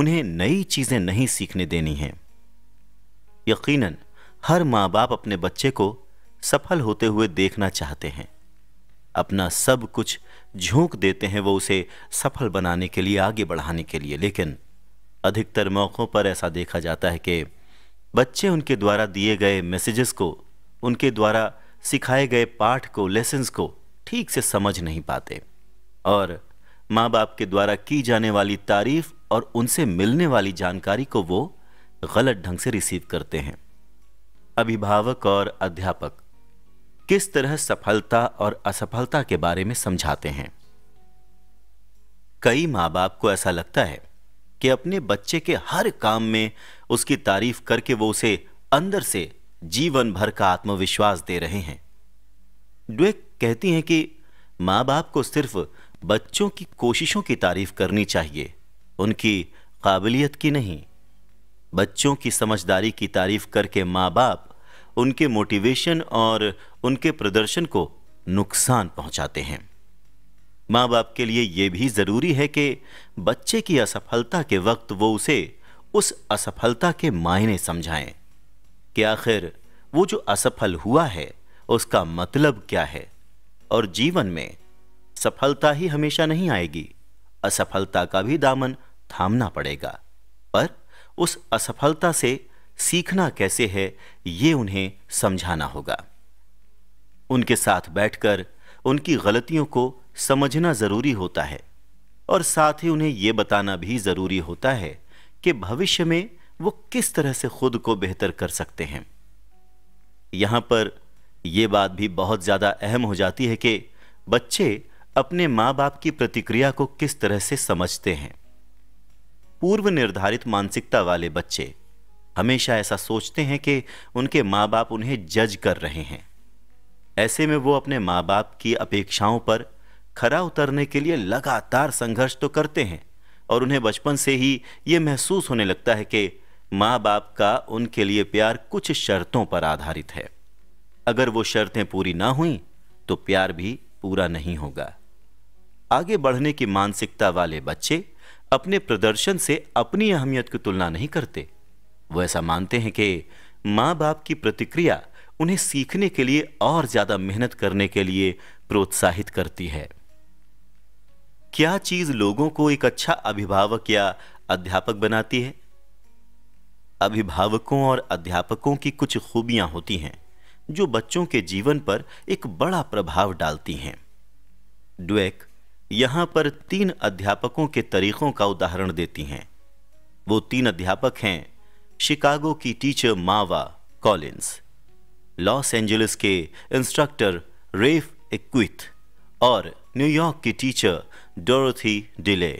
उन्हें नई चीज़ें नहीं सीखने देनी हैं यकीनन हर माँ बाप अपने बच्चे को सफल होते हुए देखना चाहते हैं अपना सब कुछ झोंक देते हैं वो उसे सफल बनाने के लिए आगे बढ़ाने के लिए लेकिन अधिकतर मौक़ों पर ऐसा देखा जाता है कि बच्चे उनके द्वारा दिए गए मैसेजेस को उनके द्वारा सिखाए गए पाठ को लेसन्स को ठीक से समझ नहीं पाते और माँ बाप के द्वारा की जाने वाली तारीफ और उनसे मिलने वाली जानकारी को वो गलत ढंग से रिसीव करते हैं अभिभावक और अध्यापक किस तरह सफलता और असफलता के बारे में समझाते हैं कई मां बाप को ऐसा लगता है कि अपने बच्चे के हर काम में उसकी तारीफ करके वो उसे अंदर से जीवन भर का आत्मविश्वास दे रहे हैं ड्वेक कहती हैं कि मां बाप को सिर्फ बच्चों की कोशिशों की तारीफ करनी चाहिए उनकी काबिलियत की नहीं बच्चों की समझदारी की तारीफ करके मां बाप उनके मोटिवेशन और उनके प्रदर्शन को नुकसान पहुंचाते हैं मां बाप के लिए यह भी ज़रूरी है कि बच्चे की असफलता के वक्त वो उसे उस असफलता के मायने समझाएं कि आखिर वो जो असफल हुआ है उसका मतलब क्या है और जीवन में सफलता ही हमेशा नहीं आएगी असफलता का भी दामन थामना पड़ेगा पर उस असफलता से सीखना कैसे है ये उन्हें समझाना होगा उनके साथ बैठकर उनकी गलतियों को समझना ज़रूरी होता है और साथ ही उन्हें यह बताना भी ज़रूरी होता है कि भविष्य में वो किस तरह से खुद को बेहतर कर सकते हैं यहां पर यह बात भी बहुत ज़्यादा अहम हो जाती है कि बच्चे अपने मां बाप की प्रतिक्रिया को किस तरह से समझते हैं पूर्व निर्धारित मानसिकता वाले बच्चे हमेशा ऐसा सोचते हैं कि उनके माँ बाप उन्हें जज कर रहे हैं ऐसे में वो अपने माँ बाप की अपेक्षाओं पर खरा उतरने के लिए लगातार संघर्ष तो करते हैं और उन्हें बचपन से ही ये महसूस होने लगता है कि माँ बाप का उनके लिए प्यार कुछ शर्तों पर आधारित है अगर वो शर्तें पूरी ना हुई तो प्यार भी पूरा नहीं होगा आगे बढ़ने की मानसिकता वाले बच्चे अपने प्रदर्शन से अपनी अहमियत की तुलना नहीं करते वो ऐसा मानते हैं कि माँ बाप की प्रतिक्रिया उन्हें सीखने के लिए और ज़्यादा मेहनत करने के लिए प्रोत्साहित करती है क्या चीज़ लोगों को एक अच्छा अभिभावक या अध्यापक बनाती है अभिभावकों और अध्यापकों की कुछ खूबियां होती हैं जो बच्चों के जीवन पर एक बड़ा प्रभाव डालती हैं डुएक यहां पर तीन अध्यापकों के तरीक़ों का उदाहरण देती हैं वो तीन अध्यापक हैं शिकागो की teacher Marva Collins Los Angeles के इंस्ट्रक्टर रेफ इक्विथ और न्यूयॉर्क की टीचर डोरोथी डिले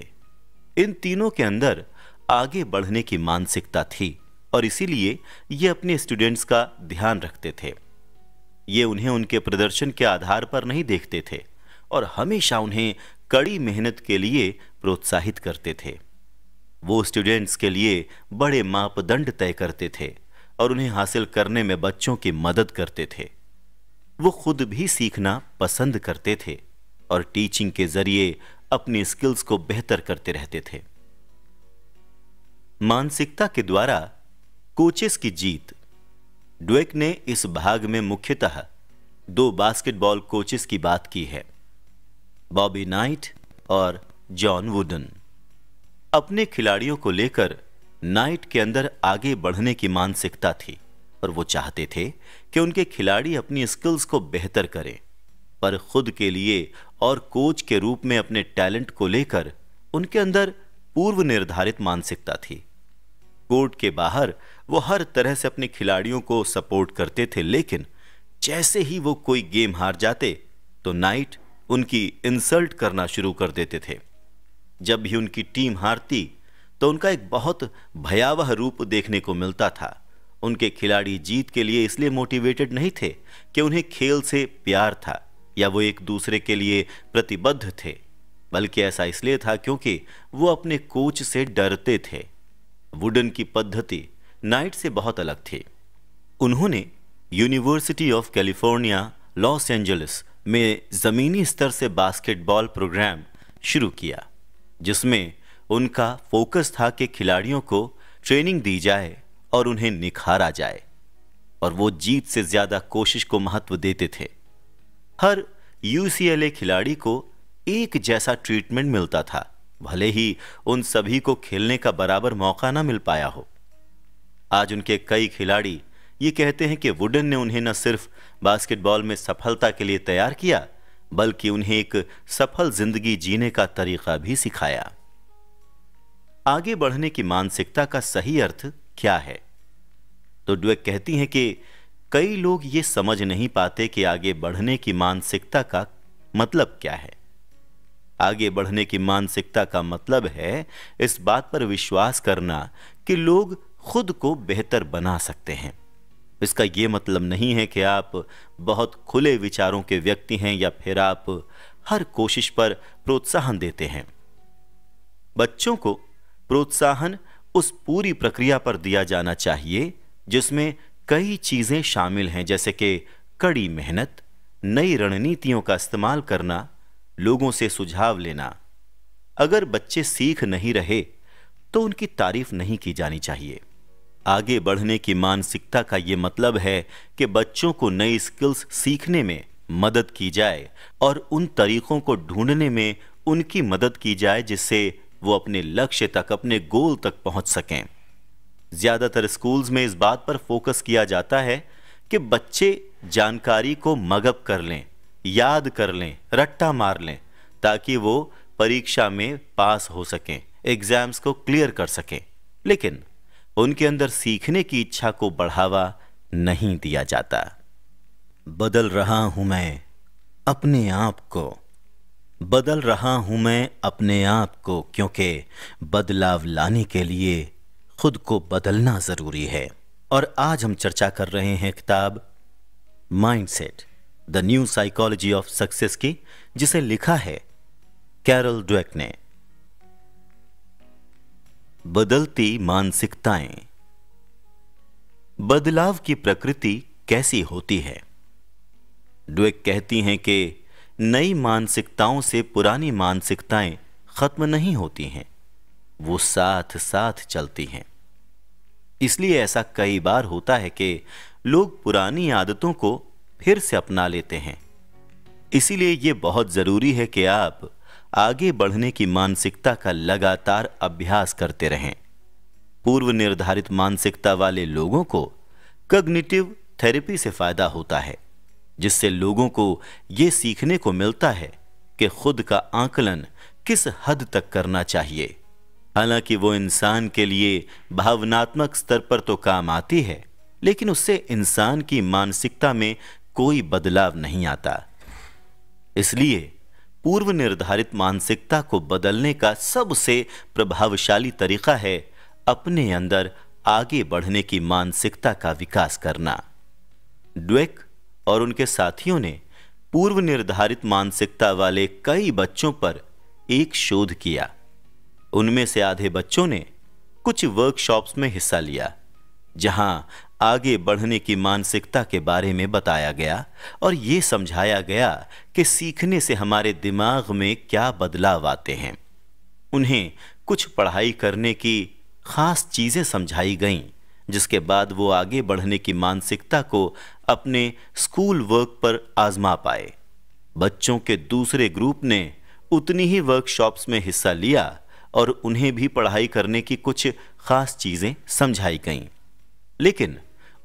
इन तीनों के अंदर आगे बढ़ने की मानसिकता थी और इसीलिए ये अपने स्टूडेंट्स का ध्यान रखते थे ये उन्हें उनके प्रदर्शन के आधार पर नहीं देखते थे और हमेशा उन्हें कड़ी मेहनत के लिए प्रोत्साहित करते थे वो स्टूडेंट्स के लिए बड़े मापदंड तय करते थे और उन्हें हासिल करने में बच्चों की मदद करते थे वो खुद भी सीखना पसंद करते थे और टीचिंग के जरिए अपनी स्किल्स को बेहतर करते रहते थे मानसिकता के द्वारा कोचेस की जीत ड्वेक ने इस भाग में मुख्यतः दो बास्केटबॉल कोचेस की बात की है बॉबी नाइट और जॉन वुडन अपने खिलाड़ियों को लेकर नाइट के अंदर आगे बढ़ने की मानसिकता थी और वो चाहते थे कि उनके खिलाड़ी अपनी स्किल्स को बेहतर करें पर खुद के लिए और कोच के रूप में अपने टैलेंट को लेकर उनके अंदर पूर्व निर्धारित मानसिकता थी कोर्ट के बाहर वो हर तरह से अपने खिलाड़ियों को सपोर्ट करते थे लेकिन जैसे ही वो कोई गेम हार जाते तो नाइट उनकी इंसल्ट करना शुरू कर देते थे जब भी उनकी टीम हारती तो उनका एक बहुत भयावह रूप देखने को मिलता था उनके खिलाड़ी जीत के लिए इसलिए मोटिवेटेड नहीं थे कि उन्हें खेल से प्यार था या वो एक दूसरे के लिए प्रतिबद्ध थे बल्कि ऐसा इसलिए था क्योंकि वो अपने कोच से डरते थे वुडन की पद्धति नाइट से बहुत अलग थी उन्होंने university of California Los Angeles में ज़मीनी स्तर से बास्केटबॉल प्रोग्राम शुरू किया जिसमें उनका फोकस था कि खिलाड़ियों को ट्रेनिंग दी जाए और उन्हें निखारा जाए और वो जीत से ज्यादा कोशिश को महत्व देते थे हर यूसीएलए खिलाड़ी को एक जैसा ट्रीटमेंट मिलता था भले ही उन सभी को खेलने का बराबर मौका ना मिल पाया हो आज उनके कई खिलाड़ी ये कहते हैं कि वुडन ने उन्हें न सिर्फ बास्केटबॉल में सफलता के लिए तैयार किया बल्कि उन्हें एक सफल जिंदगी जीने का तरीका भी सिखाया आगे बढ़ने की मानसिकता का सही अर्थ क्या है तो ड्वेक कहती हैं कि कई लोग ये समझ नहीं पाते कि आगे बढ़ने की मानसिकता का मतलब क्या है आगे बढ़ने की मानसिकता का मतलब है इस बात पर विश्वास करना कि लोग खुद को बेहतर बना सकते हैं इसका ये मतलब नहीं है कि आप बहुत खुले विचारों के व्यक्ति हैं या फिर आप हर कोशिश पर प्रोत्साहन देते हैं बच्चों को प्रोत्साहन उस पूरी प्रक्रिया पर दिया जाना चाहिए जिसमें कई चीज़ें शामिल हैं जैसे कि कड़ी मेहनत नई रणनीतियों का इस्तेमाल करना लोगों से सुझाव लेना अगर बच्चे सीख नहीं रहे तो उनकी तारीफ नहीं की जानी चाहिए आगे बढ़ने की मानसिकता का ये मतलब है कि बच्चों को नई स्किल्स सीखने में मदद की जाए और उन तरीकों को ढूंढने में उनकी मदद की जाए जिससे वो अपने लक्ष्य तक अपने गोल तक पहुंच सकें ज़्यादातर स्कूल्स में इस बात पर फोकस किया जाता है कि बच्चे जानकारी को मगप कर लें याद कर लें रट्टा मार लें ताकि वो परीक्षा में पास हो सकें एग्ज़ाम्स को क्लियर कर सकें लेकिन उनके अंदर सीखने की इच्छा को बढ़ावा नहीं दिया जाता बदल रहा हूं मैं अपने आप को बदल रहा हूं मैं अपने आप को क्योंकि बदलाव लाने के लिए खुद को बदलना ज़रूरी है और आज हम चर्चा कर रहे हैं किताब mindset the new psychology of success की जिसे लिखा है कैरल ड्वेक ने बदलती मानसिकताएं बदलाव की प्रकृति कैसी होती है ड्वेक कहती हैं कि नई मानसिकताओं से पुरानी मानसिकताएं खत्म नहीं होती हैं वो साथ साथ चलती हैं इसलिए ऐसा कई बार होता है कि लोग पुरानी आदतों को फिर से अपना लेते हैं इसीलिए यह बहुत ज़रूरी है कि आप आगे बढ़ने की मानसिकता का लगातार अभ्यास करते रहें पूर्व निर्धारित मानसिकता वाले लोगों को कग्निटिव थेरेपी से फायदा होता है जिससे लोगों को यह सीखने को मिलता है कि खुद का आकलन किस हद तक करना चाहिए हालांकि वो इंसान के लिए भावनात्मक स्तर पर तो काम आती है लेकिन उससे इंसान की मानसिकता में कोई बदलाव नहीं आता इसलिए पूर्व निर्धारित मानसिकता को बदलने का सबसे प्रभावशाली तरीका है अपने अंदर आगे बढ़ने की मानसिकता का विकास करना ड्वेक और उनके साथियों ने पूर्व निर्धारित मानसिकता वाले कई बच्चों पर एक शोध किया उनमें से आधे बच्चों ने कुछ वर्कशॉप्स में हिस्सा लिया जहां आगे बढ़ने की मानसिकता के बारे में बताया गया और ये समझाया गया कि सीखने से हमारे दिमाग में क्या बदलाव आते हैं उन्हें कुछ पढ़ाई करने की खास चीज़ें समझाई गईं जिसके बाद वो आगे बढ़ने की मानसिकता को अपने स्कूल वर्क पर आजमा पाए बच्चों के दूसरे ग्रुप ने उतनी ही वर्कशॉप्स में हिस्सा लिया और उन्हें भी पढ़ाई करने की कुछ खास चीज़ें समझाई गईं लेकिन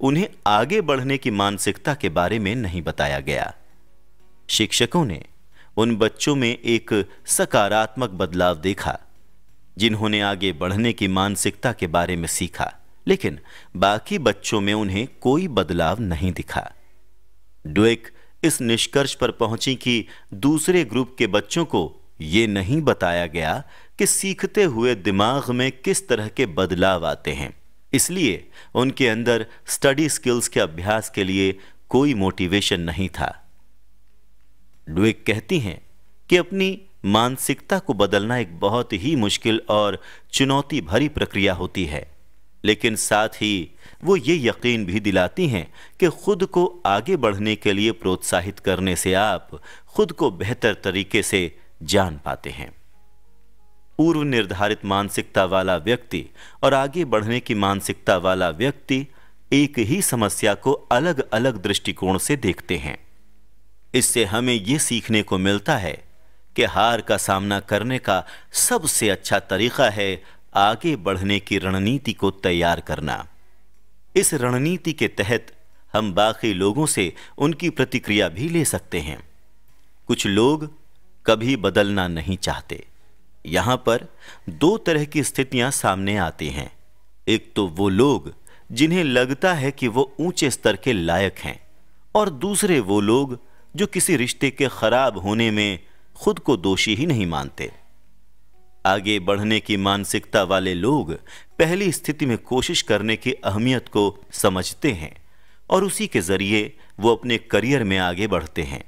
उन्हें आगे बढ़ने की मानसिकता के बारे में नहीं बताया गया शिक्षकों ने उन बच्चों में एक सकारात्मक बदलाव देखा जिन्होंने आगे बढ़ने की मानसिकता के बारे में सीखा लेकिन बाकी बच्चों में उन्हें कोई बदलाव नहीं दिखा डुएक इस निष्कर्ष पर पहुंची कि दूसरे ग्रुप के बच्चों को यह नहीं बताया गया कि सीखते हुए दिमाग में किस तरह के बदलाव आते हैं इसलिए उनके अंदर स्टडी स्किल्स के अभ्यास के लिए कोई मोटिवेशन नहीं था ड्वेक कहती हैं कि अपनी मानसिकता को बदलना एक बहुत ही मुश्किल और चुनौती भरी प्रक्रिया होती है लेकिन साथ ही वो ये यकीन भी दिलाती हैं कि खुद को आगे बढ़ने के लिए प्रोत्साहित करने से आप खुद को बेहतर तरीके से जान पाते हैं पूर्व निर्धारित मानसिकता वाला व्यक्ति और आगे बढ़ने की मानसिकता वाला व्यक्ति एक ही समस्या को अलग अलग दृष्टिकोण से देखते हैं इससे हमें यह सीखने को मिलता है कि हार का सामना करने का सबसे अच्छा तरीका है आगे बढ़ने की रणनीति को तैयार करना इस रणनीति के तहत हम बाकी लोगों से उनकी प्रतिक्रिया भी ले सकते हैं कुछ लोग कभी बदलना नहीं चाहते यहाँ पर दो तरह की स्थितियां सामने आती हैं एक तो वो लोग जिन्हें लगता है कि वो ऊंचे स्तर के लायक हैं और दूसरे वो लोग जो किसी रिश्ते के खराब होने में खुद को दोषी ही नहीं मानते आगे बढ़ने की मानसिकता वाले लोग पहली स्थिति में कोशिश करने की अहमियत को समझते हैं और उसी के ज़रिए वो अपने करियर में आगे बढ़ते हैं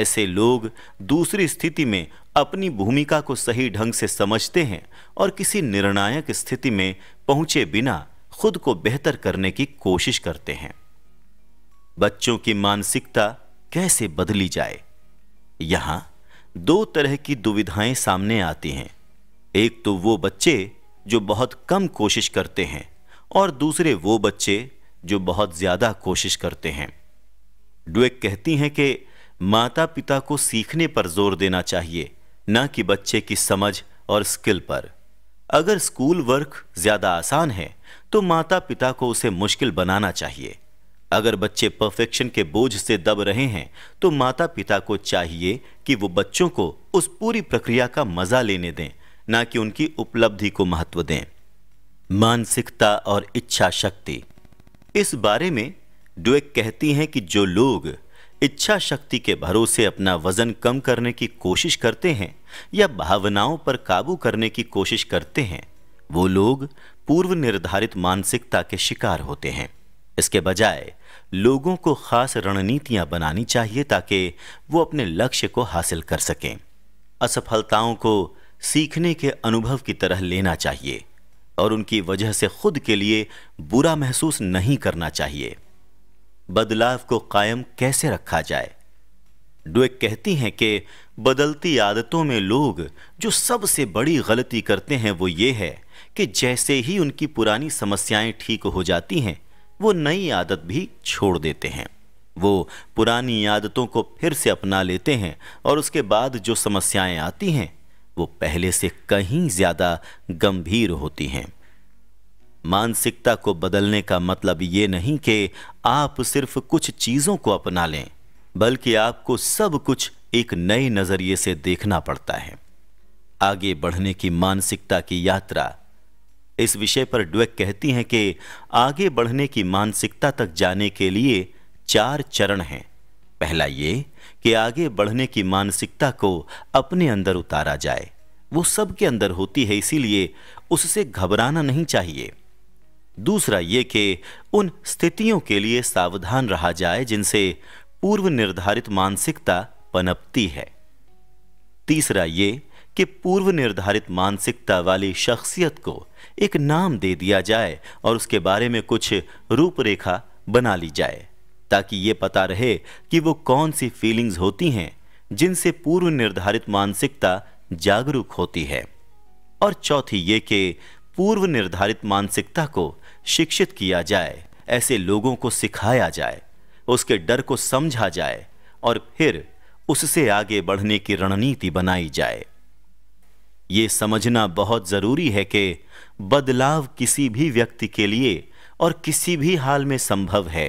ऐसे लोग दूसरी स्थिति में अपनी भूमिका को सही ढंग से समझते हैं और किसी निर्णायक स्थिति में पहुंचे बिना खुद को बेहतर करने की कोशिश करते हैं बच्चों की मानसिकता कैसे बदली जाए यहां दो तरह की दुविधाएं सामने आती हैं एक तो वो बच्चे जो बहुत कम कोशिश करते हैं और दूसरे वो बच्चे जो बहुत ज़्यादा कोशिश करते हैं ड्वेक कहती हैं कि माता पिता को सीखने पर जोर देना चाहिए न कि बच्चे की समझ और स्किल पर अगर स्कूल वर्क ज्यादा आसान है तो माता पिता को उसे मुश्किल बनाना चाहिए अगर बच्चे परफेक्शन के बोझ से दब रहे हैं तो माता पिता को चाहिए कि वो बच्चों को उस पूरी प्रक्रिया का मजा लेने दें ना कि उनकी उपलब्धि को महत्व दें मानसिकता और इच्छा शक्ति इस बारे में डुएक कहती हैं कि जो लोग इच्छा शक्ति के भरोसे अपना वजन कम करने की कोशिश करते हैं या भावनाओं पर काबू करने की कोशिश करते हैं वो लोग पूर्व निर्धारित मानसिकता के शिकार होते हैं इसके बजाय लोगों को खास रणनीतियां बनानी चाहिए ताकि वो अपने लक्ष्य को हासिल कर सकें असफलताओं को सीखने के अनुभव की तरह लेना चाहिए और उनकी वजह से खुद के लिए बुरा महसूस नहीं करना चाहिए बदलाव को कायम कैसे रखा जाए डुएक कहती हैं कि बदलती आदतों में लोग जो सबसे बड़ी गलती करते हैं वो ये है कि जैसे ही उनकी पुरानी समस्याएं ठीक हो जाती हैं वो नई आदत भी छोड़ देते हैं वो पुरानी आदतों को फिर से अपना लेते हैं और उसके बाद जो समस्याएं आती हैं वो पहले से कहीं ज़्यादा गंभीर होती हैं मानसिकता को बदलने का मतलब ये नहीं कि आप सिर्फ कुछ चीज़ों को अपना लें बल्कि आपको सब कुछ एक नए नज़रिए से देखना पड़ता है आगे बढ़ने की मानसिकता की यात्रा इस विषय पर ड्वेक कहती हैं कि आगे बढ़ने की मानसिकता तक जाने के लिए चार चरण हैं पहला ये कि आगे बढ़ने की मानसिकता को अपने अंदर उतारा जाए वो सबके अंदर होती है इसीलिए उससे घबराना नहीं चाहिए दूसरा ये कि उन स्थितियों के लिए सावधान रहा जाए जिनसे पूर्व निर्धारित मानसिकता पनपती है तीसरा ये कि पूर्व निर्धारित मानसिकता वाली शख्सियत को एक नाम दे दिया जाए और उसके बारे में कुछ रूपरेखा बना ली जाए ताकि ये पता रहे कि वो कौन सी फीलिंग्स होती हैं जिनसे पूर्व निर्धारित मानसिकता जागरूक होती है और चौथी ये कि पूर्व निर्धारित मानसिकता को शिक्षित किया जाए ऐसे लोगों को सिखाया जाए उसके डर को समझा जाए और फिर उससे आगे बढ़ने की रणनीति बनाई जाए ये समझना बहुत ज़रूरी है कि बदलाव किसी भी व्यक्ति के लिए और किसी भी हाल में संभव है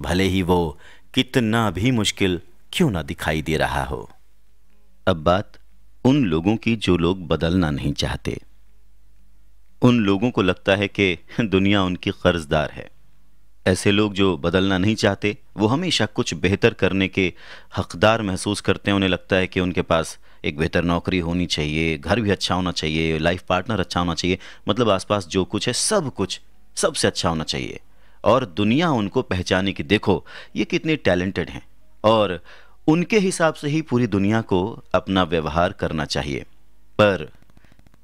भले ही वो कितना भी मुश्किल क्यों ना दिखाई दे रहा हो अब बात उन लोगों की जो लोग बदलना नहीं चाहते उन लोगों को लगता है कि दुनिया उनकी कर्जदार है ऐसे लोग जो बदलना नहीं चाहते वो हमेशा कुछ बेहतर करने के हकदार महसूस करते हैं उन्हें लगता है कि उनके पास एक बेहतर नौकरी होनी चाहिए घर भी अच्छा होना चाहिए लाइफ पार्टनर अच्छा होना चाहिए मतलब आसपास जो कुछ है सब कुछ सबसे अच्छा होना चाहिए और दुनिया उनको पहचाने कि देखो ये कितने टैलेंटेड हैं और उनके हिसाब से ही पूरी दुनिया को अपना व्यवहार करना चाहिए पर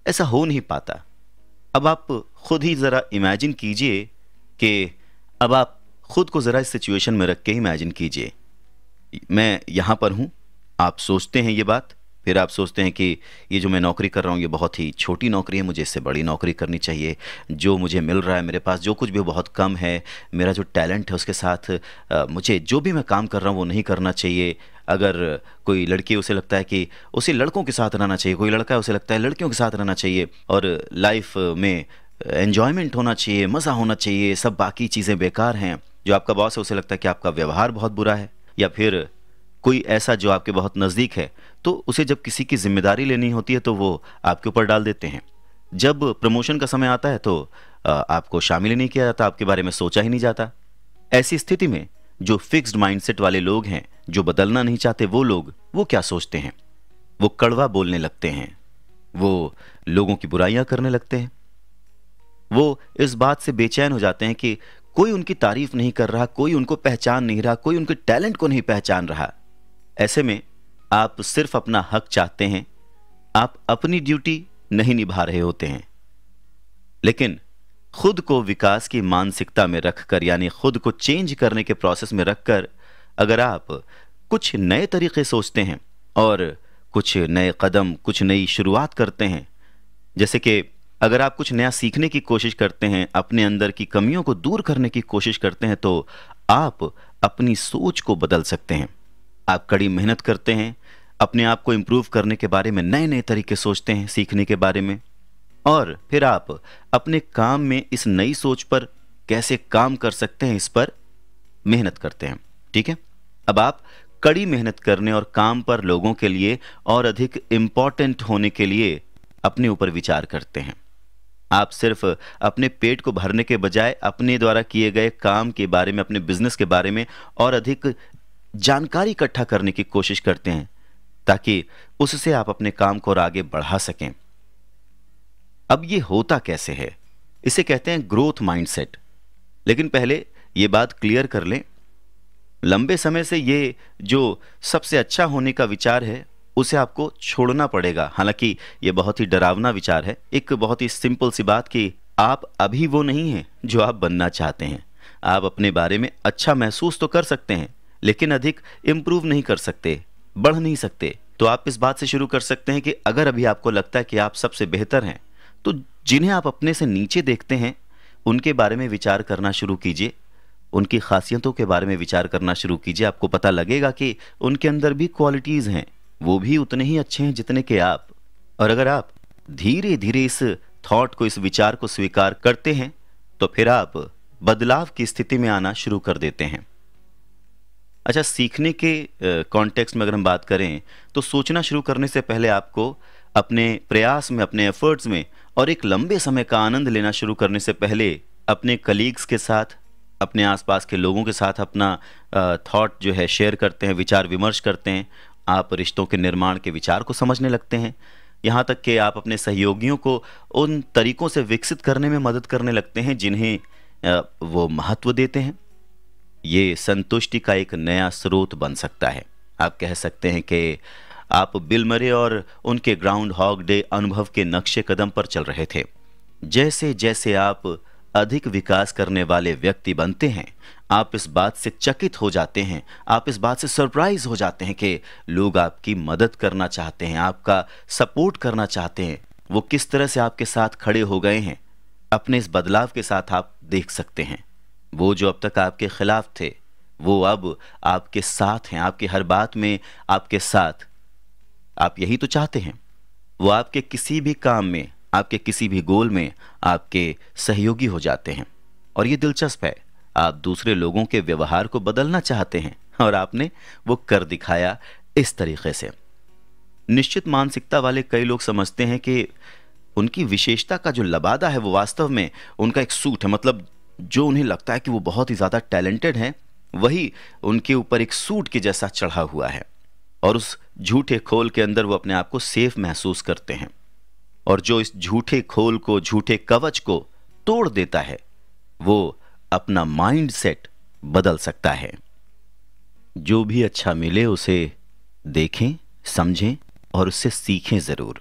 ऐसा हो नहीं पाता अब आप खुद ही ज़रा इमेजिन कीजिए कि अब आप खुद को ज़रा इस सिचुएशन में रख के इमेजिन कीजिए मैं यहाँ पर हूँ आप सोचते हैं ये बात फिर आप सोचते हैं कि ये जो मैं नौकरी कर रहा हूँ ये बहुत ही छोटी नौकरी है मुझे इससे बड़ी नौकरी करनी चाहिए जो मुझे मिल रहा है मेरे पास जो कुछ भी बहुत कम है मेरा जो टैलेंट है उसके साथ आ, मुझे जो भी मैं काम कर रहा हूँ वो नहीं करना चाहिए अगर कोई लड़की उसे लगता है कि उसे लड़कों के साथ रहना चाहिए कोई लड़का उसे लगता है लड़कियों के साथ रहना चाहिए और लाइफ में एन्जॉयमेंट होना चाहिए मज़ा होना चाहिए सब बाकी चीज़ें बेकार हैं जो आपका बॉस है उसे लगता है कि आपका व्यवहार बहुत बुरा है या फिर कोई ऐसा जो आपके बहुत नज़दीक है तो उसे जब किसी की जिम्मेदारी लेनी होती है तो वो आपके ऊपर डाल देते हैं जब प्रमोशन का समय आता है तो आपको शामिल ही नहीं किया जाता आपके बारे में सोचा ही नहीं जाता ऐसी स्थिति में जो फिक्स्ड माइंडसेट वाले लोग हैं जो बदलना नहीं चाहते वो लोग वो क्या सोचते हैं वो कड़वा बोलने लगते हैं वो लोगों की बुराइयां करने लगते हैं वो इस बात से बेचैन हो जाते हैं कि कोई उनकी तारीफ नहीं कर रहा कोई उनको पहचान नहीं रहा कोई उनके टैलेंट को नहीं पहचान रहा ऐसे में आप सिर्फ अपना हक चाहते हैं आप अपनी ड्यूटी नहीं निभा रहे होते हैं लेकिन खुद को विकास की मानसिकता में रखकर यानी खुद को चेंज करने के प्रोसेस में रखकर अगर आप कुछ नए तरीके सोचते हैं और कुछ नए कदम कुछ नई शुरुआत करते हैं जैसे कि अगर आप कुछ नया सीखने की कोशिश करते हैं अपने अंदर की कमियों को दूर करने की कोशिश करते हैं तो आप अपनी सोच को बदल सकते हैं आप कड़ी मेहनत करते हैं अपने आप को इम्प्रूव करने के बारे में नए नए तरीके सोचते हैं सीखने के बारे में और फिर आप अपने काम में इस नई सोच पर कैसे काम कर सकते हैं इस पर मेहनत करते हैं ठीक है अब आप कड़ी मेहनत करने और काम पर लोगों के लिए और अधिक इम्पॉर्टेंट होने के लिए अपने ऊपर विचार करते हैं आप सिर्फ अपने पेट को भरने के बजाय अपने द्वारा किए गए काम के बारे में अपने बिजनेस के बारे में और अधिक जानकारी इकट्ठा करने की कोशिश करते हैं ताकि उससे आप अपने काम को और आगे बढ़ा सकें अब ये होता कैसे है इसे कहते हैं ग्रोथ माइंडसेट लेकिन पहले ये बात क्लियर कर लें लंबे समय से ये जो सबसे अच्छा होने का विचार है उसे आपको छोड़ना पड़ेगा हालांकि ये बहुत ही डरावना विचार है एक बहुत ही सिंपल सी बात कि आप अभी वो नहीं हैं जो आप बनना चाहते हैं आप अपने बारे में अच्छा महसूस तो कर सकते हैं लेकिन अधिक इम्प्रूव नहीं कर सकते बढ़ नहीं सकते तो आप इस बात से शुरू कर सकते हैं कि अगर अभी आपको लगता है कि आप सबसे बेहतर हैं तो जिन्हें आप अपने से नीचे देखते हैं उनके बारे में विचार करना शुरू कीजिए उनकी खासियतों के बारे में विचार करना शुरू कीजिए आपको पता लगेगा कि उनके अंदर भी क्वालिटीज़ हैं वो भी उतने ही अच्छे हैं जितने के आप और अगर आप धीरे धीरे इस थॉट को इस विचार को स्वीकार करते हैं तो फिर आप बदलाव की स्थिति में आना शुरू कर देते हैं अच्छा सीखने के कॉन्टेक्स्ट में अगर हम बात करें तो सोचना शुरू करने से पहले आपको अपने प्रयास में अपने एफर्ट्स में और एक लंबे समय का आनंद लेना शुरू करने से पहले अपने कलीग्स के साथ अपने आसपास के लोगों के साथ अपना थॉट जो है शेयर करते हैं विचार विमर्श करते हैं आप रिश्तों के निर्माण के विचार को समझने लगते हैं यहाँ तक कि आप अपने सहयोगियों को उन तरीकों से विकसित करने में मदद करने लगते हैं जिन्हें वो महत्व देते हैं ये संतुष्टि का एक नया स्रोत बन सकता है आप कह सकते हैं कि आप बिलमरे और उनके ग्राउंड हॉग डे अनुभव के नक्शे कदम पर चल रहे थे जैसे जैसे आप अधिक विकास करने वाले व्यक्ति बनते हैं आप इस बात से चकित हो जाते हैं आप इस बात से सरप्राइज हो जाते हैं कि लोग आपकी मदद करना चाहते हैं आपका सपोर्ट करना चाहते हैं वो किस तरह से आपके साथ खड़े हो गए हैं अपने इस बदलाव के साथ आप देख सकते हैं वो जो अब तक आपके खिलाफ थे वो अब आपके साथ हैं आपकी हर बात में आपके साथ आप यही तो चाहते हैं वो आपके किसी भी काम में आपके किसी भी गोल में आपके सहयोगी हो जाते हैं और ये दिलचस्प है आप दूसरे लोगों के व्यवहार को बदलना चाहते हैं और आपने वो कर दिखाया इस तरीके से निश्चित मानसिकता वाले कई लोग समझते हैं कि उनकी विशेषता का जो लबादा है वो वास्तव में उनका एक सूट है मतलब जो उन्हें लगता है कि वो बहुत ही ज़्यादा टैलेंटेड हैं वही उनके ऊपर एक सूट के जैसा चढ़ा हुआ है और उस झूठे खोल के अंदर वो अपने आप को सेफ महसूस करते हैं और जो इस झूठे खोल को झूठे कवच को तोड़ देता है वो अपना माइंड सेट बदल सकता है जो भी अच्छा मिले उसे देखें समझें और उससे सीखें ज़रूर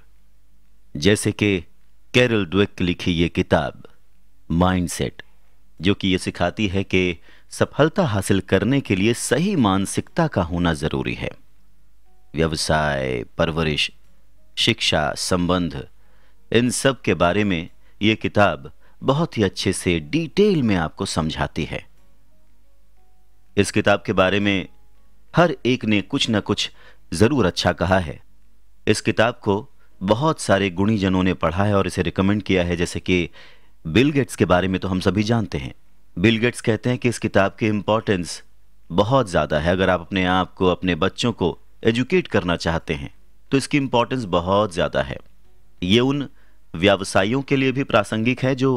जैसे कि कैरल ड्वेक लिखी ये किताब माइंडसेट जो कि यह सिखाती है कि सफलता हासिल करने के लिए सही मानसिकता का होना ज़रूरी है व्यवसाय परवरिश शिक्षा संबंध इन सब के बारे में ये किताब बहुत ही अच्छे से डिटेल में आपको समझाती है इस किताब के बारे में हर एक ने कुछ ना कुछ ज़रूर अच्छा कहा है इस किताब को बहुत सारे गुणीजनों ने पढ़ा है और इसे रिकमेंड किया है जैसे कि बिल गेट्स के बारे में तो हम सभी जानते हैं बिल गेट्स कहते हैं कि इस किताब की इंपॉर्टेंस बहुत ज़्यादा है अगर आप अपने आप को अपने बच्चों को एजुकेट करना चाहते हैं तो इसकी इंपॉर्टेंस बहुत ज़्यादा है ये उन व्यवसायियों के लिए भी प्रासंगिक है जो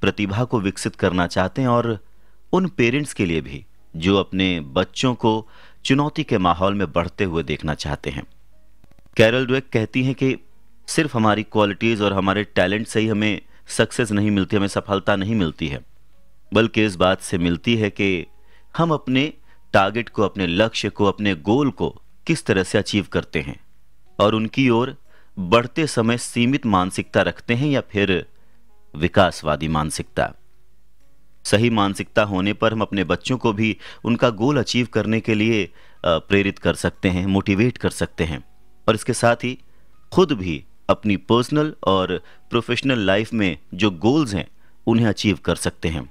प्रतिभा को विकसित करना चाहते हैं और उन पेरेंट्स के लिए भी जो अपने बच्चों को चुनौती के माहौल में बढ़ते हुए देखना चाहते हैं कैरल डवेक कहती हैं कि सिर्फ हमारी क्वालिटीज़ और हमारे टैलेंट से ही हमें सक्सेस नहीं मिलती हमें सफलता नहीं मिलती है बल्कि इस बात से मिलती है कि हम अपने टारगेट को अपने लक्ष्य को अपने गोल को किस तरह से अचीव करते हैं और उनकी ओर बढ़ते समय सीमित मानसिकता रखते हैं या फिर विकासवादी मानसिकता सही मानसिकता होने पर हम अपने बच्चों को भी उनका गोल अचीव करने के लिए प्रेरित कर सकते हैं मोटिवेट कर सकते हैं और इसके साथ ही खुद भी अपनी पर्सनल और प्रोफेशनल लाइफ में जो गोल्स हैं उन्हें अचीव कर सकते हैं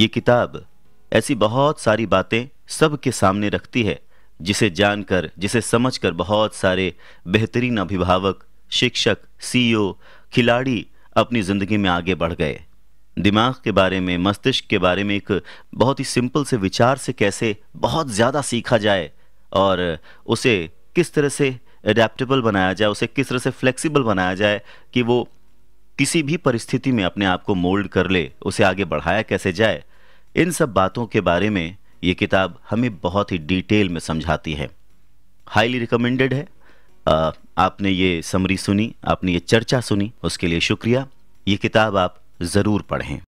ये किताब ऐसी बहुत सारी बातें सबके सामने रखती है जिसे जानकर जिसे समझकर बहुत सारे बेहतरीन अभिभावक शिक्षक सीईओ e खिलाड़ी अपनी ज़िंदगी में आगे बढ़ गए दिमाग के बारे में मस्तिष्क के बारे में एक बहुत ही सिंपल से विचार से कैसे बहुत ज़्यादा सीखा जाए और उसे किस तरह से अडेप्टेबल बनाया जाए उसे किस तरह से फ्लेक्सिबल बनाया जाए कि वो किसी भी परिस्थिति में अपने आप को मोल्ड कर ले उसे आगे बढ़ाया कैसे जाए इन सब बातों के बारे में ये किताब हमें बहुत ही डिटेल में समझाती है हाईली रिकमेंडेड है आ, आपने ये समरी सुनी आपने ये चर्चा सुनी उसके लिए शुक्रिया ये किताब आप ज़रूर पढ़ें